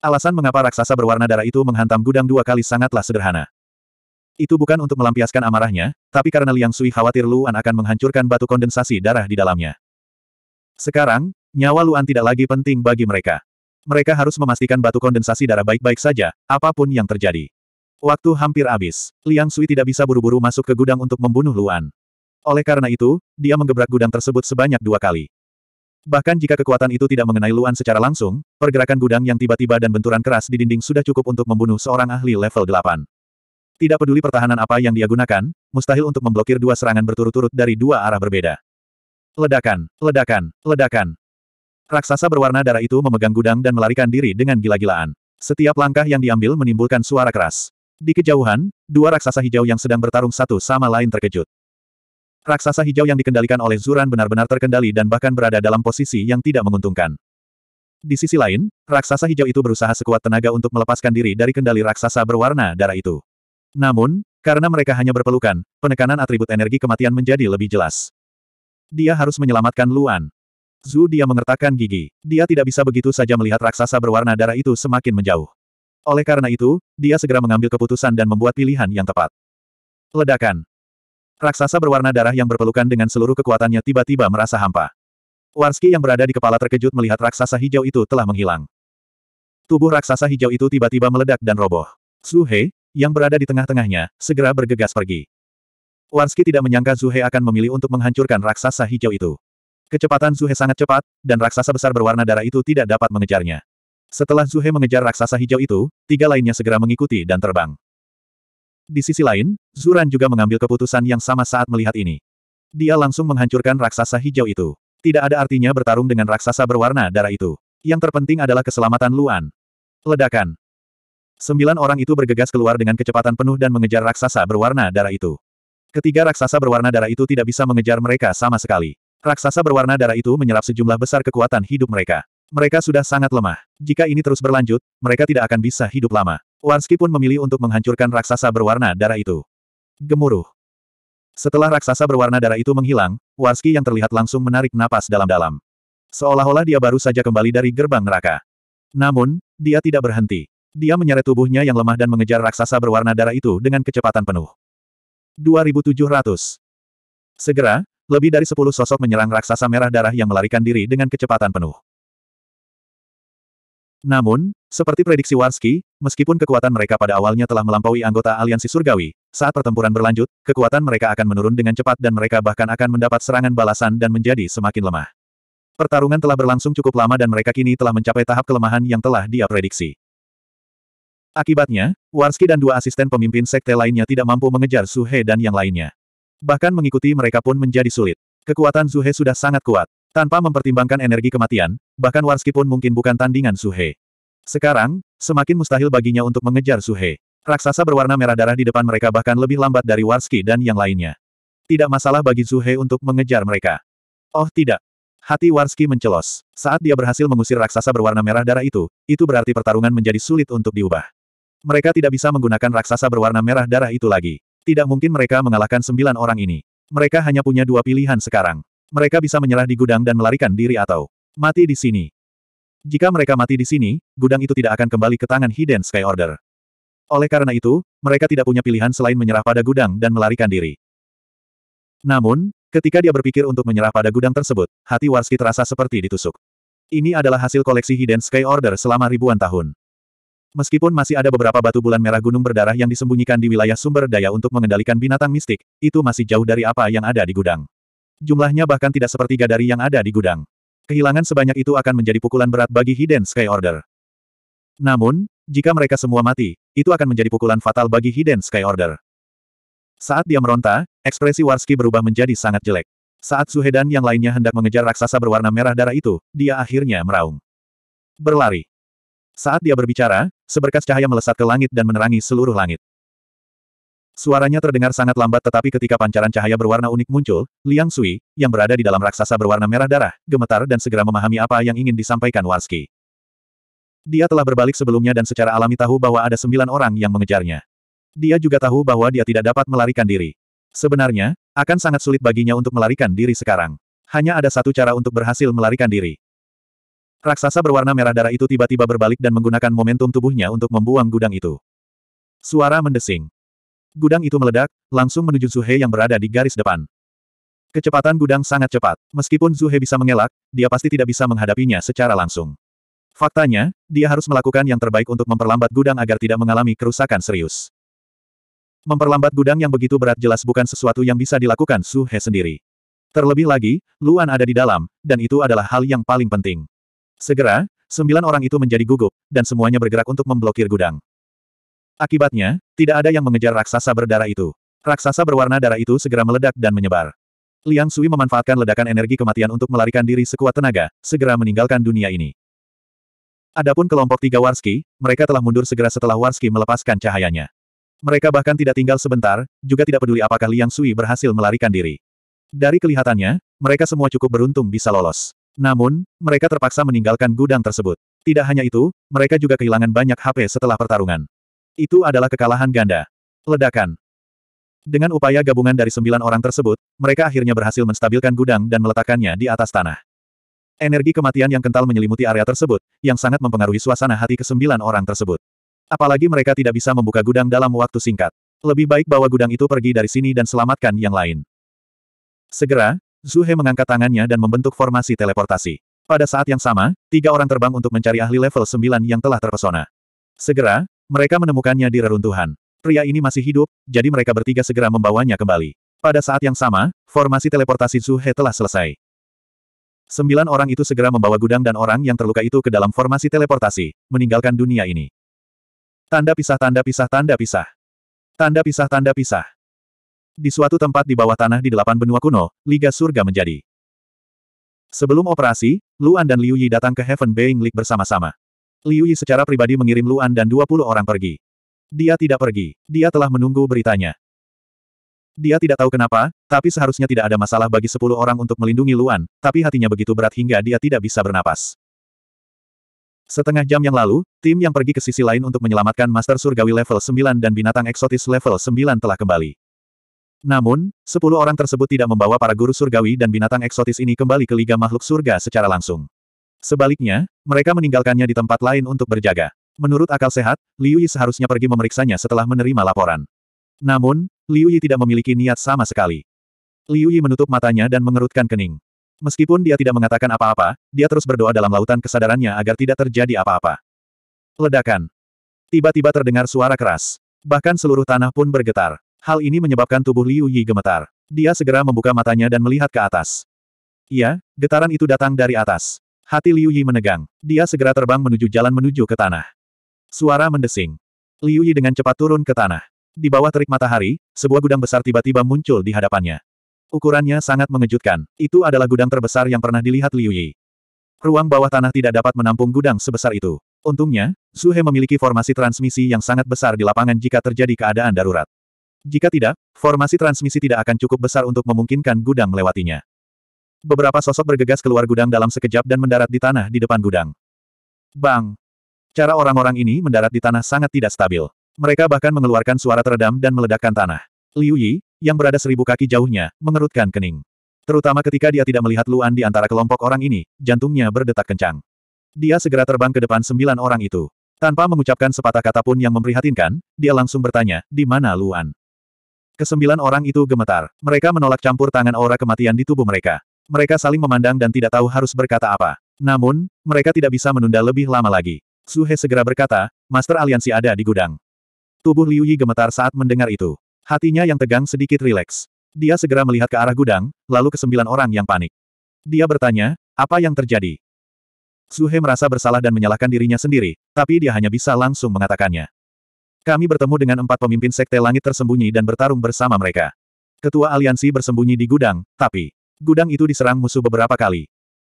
Alasan mengapa raksasa berwarna darah itu menghantam gudang dua kali sangatlah sederhana. Itu bukan untuk melampiaskan amarahnya, tapi karena Liang Sui khawatir Luan akan menghancurkan batu kondensasi darah di dalamnya. Sekarang, nyawa Luan tidak lagi penting bagi mereka. Mereka harus memastikan batu kondensasi darah baik-baik saja, apapun yang terjadi. Waktu hampir habis. Liang Sui tidak bisa buru-buru masuk ke gudang untuk membunuh Luan. Oleh karena itu, dia menggebrak gudang tersebut sebanyak dua kali. Bahkan jika kekuatan itu tidak mengenai Luan secara langsung, pergerakan gudang yang tiba-tiba dan benturan keras di dinding sudah cukup untuk membunuh seorang ahli level 8. Tidak peduli pertahanan apa yang dia gunakan, mustahil untuk memblokir dua serangan berturut-turut dari dua arah berbeda. Ledakan, ledakan, ledakan. Raksasa berwarna darah itu memegang gudang dan melarikan diri dengan gila-gilaan. Setiap langkah yang diambil menimbulkan suara keras. Di kejauhan, dua raksasa hijau yang sedang bertarung satu sama lain terkejut. Raksasa hijau yang dikendalikan oleh Zuran benar-benar terkendali dan bahkan berada dalam posisi yang tidak menguntungkan. Di sisi lain, raksasa hijau itu berusaha sekuat tenaga untuk melepaskan diri dari kendali raksasa berwarna darah itu. Namun, karena mereka hanya berpelukan, penekanan atribut energi kematian menjadi lebih jelas. Dia harus menyelamatkan Luan. Zu dia mengertakkan gigi. Dia tidak bisa begitu saja melihat raksasa berwarna darah itu semakin menjauh. Oleh karena itu, dia segera mengambil keputusan dan membuat pilihan yang tepat. Ledakan. Raksasa berwarna darah yang berpelukan dengan seluruh kekuatannya tiba-tiba merasa hampa. Warski yang berada di kepala terkejut melihat raksasa hijau itu telah menghilang. Tubuh raksasa hijau itu tiba-tiba meledak dan roboh. Zuhe, yang berada di tengah-tengahnya, segera bergegas pergi. Warski tidak menyangka Zuhe akan memilih untuk menghancurkan raksasa hijau itu. Kecepatan Zuhe sangat cepat, dan raksasa besar berwarna darah itu tidak dapat mengejarnya. Setelah Zuhe mengejar raksasa hijau itu, tiga lainnya segera mengikuti dan terbang. Di sisi lain, Zuran juga mengambil keputusan yang sama saat melihat ini. Dia langsung menghancurkan raksasa hijau itu. Tidak ada artinya bertarung dengan raksasa berwarna darah itu. Yang terpenting adalah keselamatan Luan. Ledakan. Sembilan orang itu bergegas keluar dengan kecepatan penuh dan mengejar raksasa berwarna darah itu. Ketiga raksasa berwarna darah itu tidak bisa mengejar mereka sama sekali. Raksasa berwarna darah itu menyerap sejumlah besar kekuatan hidup mereka. Mereka sudah sangat lemah. Jika ini terus berlanjut, mereka tidak akan bisa hidup lama. Warski pun memilih untuk menghancurkan raksasa berwarna darah itu. Gemuruh. Setelah raksasa berwarna darah itu menghilang, Warski yang terlihat langsung menarik napas dalam-dalam. Seolah-olah dia baru saja kembali dari gerbang neraka. Namun, dia tidak berhenti. Dia menyeret tubuhnya yang lemah dan mengejar raksasa berwarna darah itu dengan kecepatan penuh. 2700. Segera, lebih dari 10 sosok menyerang raksasa merah darah yang melarikan diri dengan kecepatan penuh. Namun, seperti prediksi Warski, meskipun kekuatan mereka pada awalnya telah melampaui anggota aliansi surgawi, saat pertempuran berlanjut, kekuatan mereka akan menurun dengan cepat dan mereka bahkan akan mendapat serangan balasan dan menjadi semakin lemah. Pertarungan telah berlangsung cukup lama dan mereka kini telah mencapai tahap kelemahan yang telah dia prediksi. Akibatnya, Warski dan dua asisten pemimpin sekte lainnya tidak mampu mengejar Suhe dan yang lainnya. Bahkan mengikuti mereka pun menjadi sulit. Kekuatan Zuhe sudah sangat kuat, tanpa mempertimbangkan energi kematian, bahkan Warski pun mungkin bukan tandingan Suhe. Sekarang, semakin mustahil baginya untuk mengejar Suhe. Raksasa berwarna merah darah di depan mereka bahkan lebih lambat dari Warski dan yang lainnya. Tidak masalah bagi Suhe untuk mengejar mereka. Oh tidak. Hati Warski mencelos. Saat dia berhasil mengusir raksasa berwarna merah darah itu, itu berarti pertarungan menjadi sulit untuk diubah. Mereka tidak bisa menggunakan raksasa berwarna merah darah itu lagi. Tidak mungkin mereka mengalahkan sembilan orang ini. Mereka hanya punya dua pilihan sekarang mereka bisa menyerah di gudang dan melarikan diri atau mati di sini. Jika mereka mati di sini, gudang itu tidak akan kembali ke tangan Hidden Sky Order. Oleh karena itu, mereka tidak punya pilihan selain menyerah pada gudang dan melarikan diri. Namun, ketika dia berpikir untuk menyerah pada gudang tersebut, hati Warski terasa seperti ditusuk. Ini adalah hasil koleksi Hidden Sky Order selama ribuan tahun. Meskipun masih ada beberapa batu bulan merah gunung berdarah yang disembunyikan di wilayah sumber daya untuk mengendalikan binatang mistik, itu masih jauh dari apa yang ada di gudang jumlahnya bahkan tidak sepertiga dari yang ada di gudang. Kehilangan sebanyak itu akan menjadi pukulan berat bagi Hidden Sky Order. Namun, jika mereka semua mati, itu akan menjadi pukulan fatal bagi Hidden Sky Order. Saat dia meronta, ekspresi Warski berubah menjadi sangat jelek. Saat Suhedan yang lainnya hendak mengejar raksasa berwarna merah darah itu, dia akhirnya meraung. Berlari. Saat dia berbicara, seberkas cahaya melesat ke langit dan menerangi seluruh langit. Suaranya terdengar sangat lambat tetapi ketika pancaran cahaya berwarna unik muncul, Liang Sui, yang berada di dalam raksasa berwarna merah darah, gemetar dan segera memahami apa yang ingin disampaikan Warski. Dia telah berbalik sebelumnya dan secara alami tahu bahwa ada sembilan orang yang mengejarnya. Dia juga tahu bahwa dia tidak dapat melarikan diri. Sebenarnya, akan sangat sulit baginya untuk melarikan diri sekarang. Hanya ada satu cara untuk berhasil melarikan diri. Raksasa berwarna merah darah itu tiba-tiba berbalik dan menggunakan momentum tubuhnya untuk membuang gudang itu. Suara mendesing. Gudang itu meledak, langsung menuju Zuhe yang berada di garis depan. Kecepatan gudang sangat cepat. Meskipun Zuhe bisa mengelak, dia pasti tidak bisa menghadapinya secara langsung. Faktanya, dia harus melakukan yang terbaik untuk memperlambat gudang agar tidak mengalami kerusakan serius. Memperlambat gudang yang begitu berat jelas bukan sesuatu yang bisa dilakukan Suhe sendiri. Terlebih lagi, Luan ada di dalam, dan itu adalah hal yang paling penting. Segera, sembilan orang itu menjadi gugup, dan semuanya bergerak untuk memblokir gudang. Akibatnya, tidak ada yang mengejar raksasa berdarah itu. Raksasa berwarna darah itu segera meledak dan menyebar. Liang Sui memanfaatkan ledakan energi kematian untuk melarikan diri sekuat tenaga, segera meninggalkan dunia ini. Adapun kelompok tiga Warski, mereka telah mundur segera setelah Warski melepaskan cahayanya. Mereka bahkan tidak tinggal sebentar, juga tidak peduli apakah Liang Sui berhasil melarikan diri. Dari kelihatannya, mereka semua cukup beruntung bisa lolos. Namun, mereka terpaksa meninggalkan gudang tersebut. Tidak hanya itu, mereka juga kehilangan banyak HP setelah pertarungan. Itu adalah kekalahan ganda. Ledakan. Dengan upaya gabungan dari sembilan orang tersebut, mereka akhirnya berhasil menstabilkan gudang dan meletakkannya di atas tanah. Energi kematian yang kental menyelimuti area tersebut, yang sangat mempengaruhi suasana hati kesembilan orang tersebut. Apalagi mereka tidak bisa membuka gudang dalam waktu singkat. Lebih baik bawa gudang itu pergi dari sini dan selamatkan yang lain. Segera, Zuhe mengangkat tangannya dan membentuk formasi teleportasi. Pada saat yang sama, tiga orang terbang untuk mencari ahli level 9 yang telah terpesona. Segera, mereka menemukannya di reruntuhan. Pria ini masih hidup, jadi mereka bertiga segera membawanya kembali. Pada saat yang sama, formasi teleportasi Zuhe telah selesai. Sembilan orang itu segera membawa gudang dan orang yang terluka itu ke dalam formasi teleportasi, meninggalkan dunia ini. Tanda pisah tanda pisah tanda pisah. Tanda pisah tanda pisah. Di suatu tempat di bawah tanah di delapan benua kuno, Liga Surga menjadi. Sebelum operasi, Luan dan Liu Yi datang ke Heaven Being League bersama-sama. Liu Yi secara pribadi mengirim Luan dan 20 orang pergi. Dia tidak pergi. Dia telah menunggu beritanya. Dia tidak tahu kenapa, tapi seharusnya tidak ada masalah bagi 10 orang untuk melindungi Luan, tapi hatinya begitu berat hingga dia tidak bisa bernapas. Setengah jam yang lalu, tim yang pergi ke sisi lain untuk menyelamatkan Master Surgawi level 9 dan binatang eksotis level 9 telah kembali. Namun, 10 orang tersebut tidak membawa para guru surgawi dan binatang eksotis ini kembali ke Liga Makhluk Surga secara langsung. Sebaliknya, mereka meninggalkannya di tempat lain untuk berjaga. Menurut akal sehat, Liu Yi seharusnya pergi memeriksanya setelah menerima laporan. Namun, Liu Yi tidak memiliki niat sama sekali. Liu Yi menutup matanya dan mengerutkan kening. Meskipun dia tidak mengatakan apa-apa, dia terus berdoa dalam lautan kesadarannya agar tidak terjadi apa-apa. Ledakan. Tiba-tiba terdengar suara keras. Bahkan seluruh tanah pun bergetar. Hal ini menyebabkan tubuh Liu Yi gemetar. Dia segera membuka matanya dan melihat ke atas. Iya, getaran itu datang dari atas. Hati Liu Yi menegang. Dia segera terbang menuju jalan menuju ke tanah. Suara mendesing. Liu Yi dengan cepat turun ke tanah. Di bawah terik matahari, sebuah gudang besar tiba-tiba muncul di hadapannya. Ukurannya sangat mengejutkan. Itu adalah gudang terbesar yang pernah dilihat Liu Yi. Ruang bawah tanah tidak dapat menampung gudang sebesar itu. Untungnya, Zuhe memiliki formasi transmisi yang sangat besar di lapangan jika terjadi keadaan darurat. Jika tidak, formasi transmisi tidak akan cukup besar untuk memungkinkan gudang melewatinya. Beberapa sosok bergegas keluar gudang dalam sekejap dan mendarat di tanah di depan gudang. Bang! Cara orang-orang ini mendarat di tanah sangat tidak stabil. Mereka bahkan mengeluarkan suara teredam dan meledakkan tanah. Liu Yi, yang berada seribu kaki jauhnya, mengerutkan kening. Terutama ketika dia tidak melihat Luan di antara kelompok orang ini, jantungnya berdetak kencang. Dia segera terbang ke depan sembilan orang itu. Tanpa mengucapkan sepatah kata pun yang memprihatinkan, dia langsung bertanya, di mana Luan? Kesembilan orang itu gemetar. Mereka menolak campur tangan aura kematian di tubuh mereka. Mereka saling memandang dan tidak tahu harus berkata apa. Namun, mereka tidak bisa menunda lebih lama lagi. Suhe segera berkata, Master Aliansi ada di gudang. Tubuh Liu Yi gemetar saat mendengar itu. Hatinya yang tegang sedikit rileks. Dia segera melihat ke arah gudang, lalu ke sembilan orang yang panik. Dia bertanya, apa yang terjadi? Suhe merasa bersalah dan menyalahkan dirinya sendiri, tapi dia hanya bisa langsung mengatakannya. Kami bertemu dengan empat pemimpin sekte langit tersembunyi dan bertarung bersama mereka. Ketua aliansi bersembunyi di gudang, tapi Gudang itu diserang musuh beberapa kali.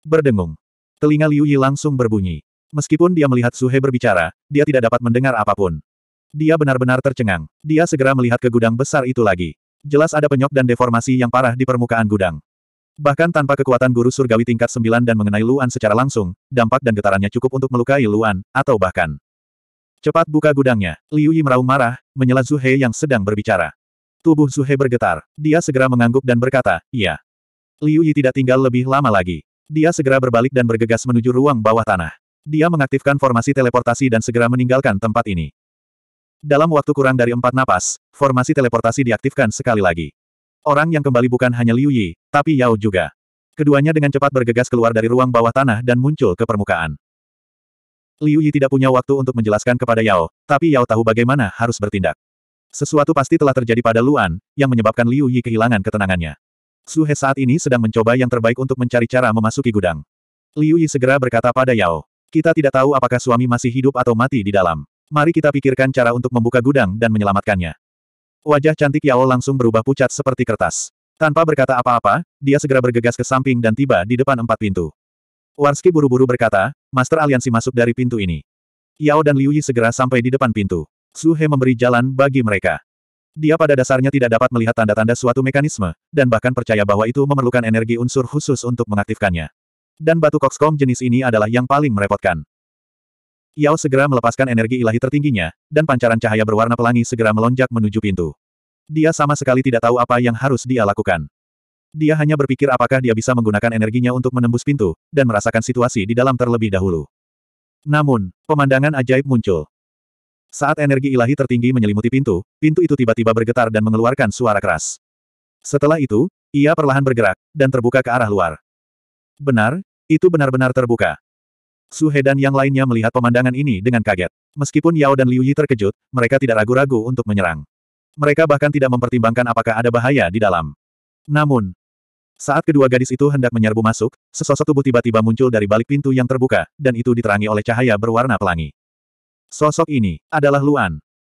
Berdengung. Telinga Liu Yi langsung berbunyi. Meskipun dia melihat Suhe berbicara, dia tidak dapat mendengar apapun. Dia benar-benar tercengang. Dia segera melihat ke gudang besar itu lagi. Jelas ada penyok dan deformasi yang parah di permukaan gudang. Bahkan tanpa kekuatan guru surgawi tingkat 9 dan mengenai Luan secara langsung, dampak dan getarannya cukup untuk melukai Luan, atau bahkan Cepat buka gudangnya. Liu Yi meraung marah, menyela Zuhe yang sedang berbicara. Tubuh Zuhe bergetar. Dia segera mengangguk dan berkata, iya. Liu Yi tidak tinggal lebih lama lagi. Dia segera berbalik dan bergegas menuju ruang bawah tanah. Dia mengaktifkan formasi teleportasi dan segera meninggalkan tempat ini. Dalam waktu kurang dari empat napas, formasi teleportasi diaktifkan sekali lagi. Orang yang kembali bukan hanya Liu Yi, tapi Yao juga. Keduanya dengan cepat bergegas keluar dari ruang bawah tanah dan muncul ke permukaan. Liu Yi tidak punya waktu untuk menjelaskan kepada Yao, tapi Yao tahu bagaimana harus bertindak. Sesuatu pasti telah terjadi pada Luan, yang menyebabkan Liu Yi kehilangan ketenangannya. Su saat ini sedang mencoba yang terbaik untuk mencari cara memasuki gudang. Liu Yi segera berkata pada Yao. Kita tidak tahu apakah suami masih hidup atau mati di dalam. Mari kita pikirkan cara untuk membuka gudang dan menyelamatkannya. Wajah cantik Yao langsung berubah pucat seperti kertas. Tanpa berkata apa-apa, dia segera bergegas ke samping dan tiba di depan empat pintu. Warski buru-buru berkata, Master Aliansi masuk dari pintu ini. Yao dan Liu Yi segera sampai di depan pintu. Suhe memberi jalan bagi mereka. Dia pada dasarnya tidak dapat melihat tanda-tanda suatu mekanisme, dan bahkan percaya bahwa itu memerlukan energi unsur khusus untuk mengaktifkannya. Dan batu kokskom jenis ini adalah yang paling merepotkan. Yao segera melepaskan energi ilahi tertingginya, dan pancaran cahaya berwarna pelangi segera melonjak menuju pintu. Dia sama sekali tidak tahu apa yang harus dia lakukan. Dia hanya berpikir apakah dia bisa menggunakan energinya untuk menembus pintu, dan merasakan situasi di dalam terlebih dahulu. Namun, pemandangan ajaib muncul. Saat energi ilahi tertinggi menyelimuti pintu, pintu itu tiba-tiba bergetar dan mengeluarkan suara keras. Setelah itu, ia perlahan bergerak, dan terbuka ke arah luar. Benar, itu benar-benar terbuka. Su He dan yang lainnya melihat pemandangan ini dengan kaget. Meskipun Yao dan Liu Yi terkejut, mereka tidak ragu-ragu untuk menyerang. Mereka bahkan tidak mempertimbangkan apakah ada bahaya di dalam. Namun, saat kedua gadis itu hendak menyerbu masuk, sesosok tubuh tiba-tiba muncul dari balik pintu yang terbuka, dan itu diterangi oleh cahaya berwarna pelangi. Sosok ini adalah Luan,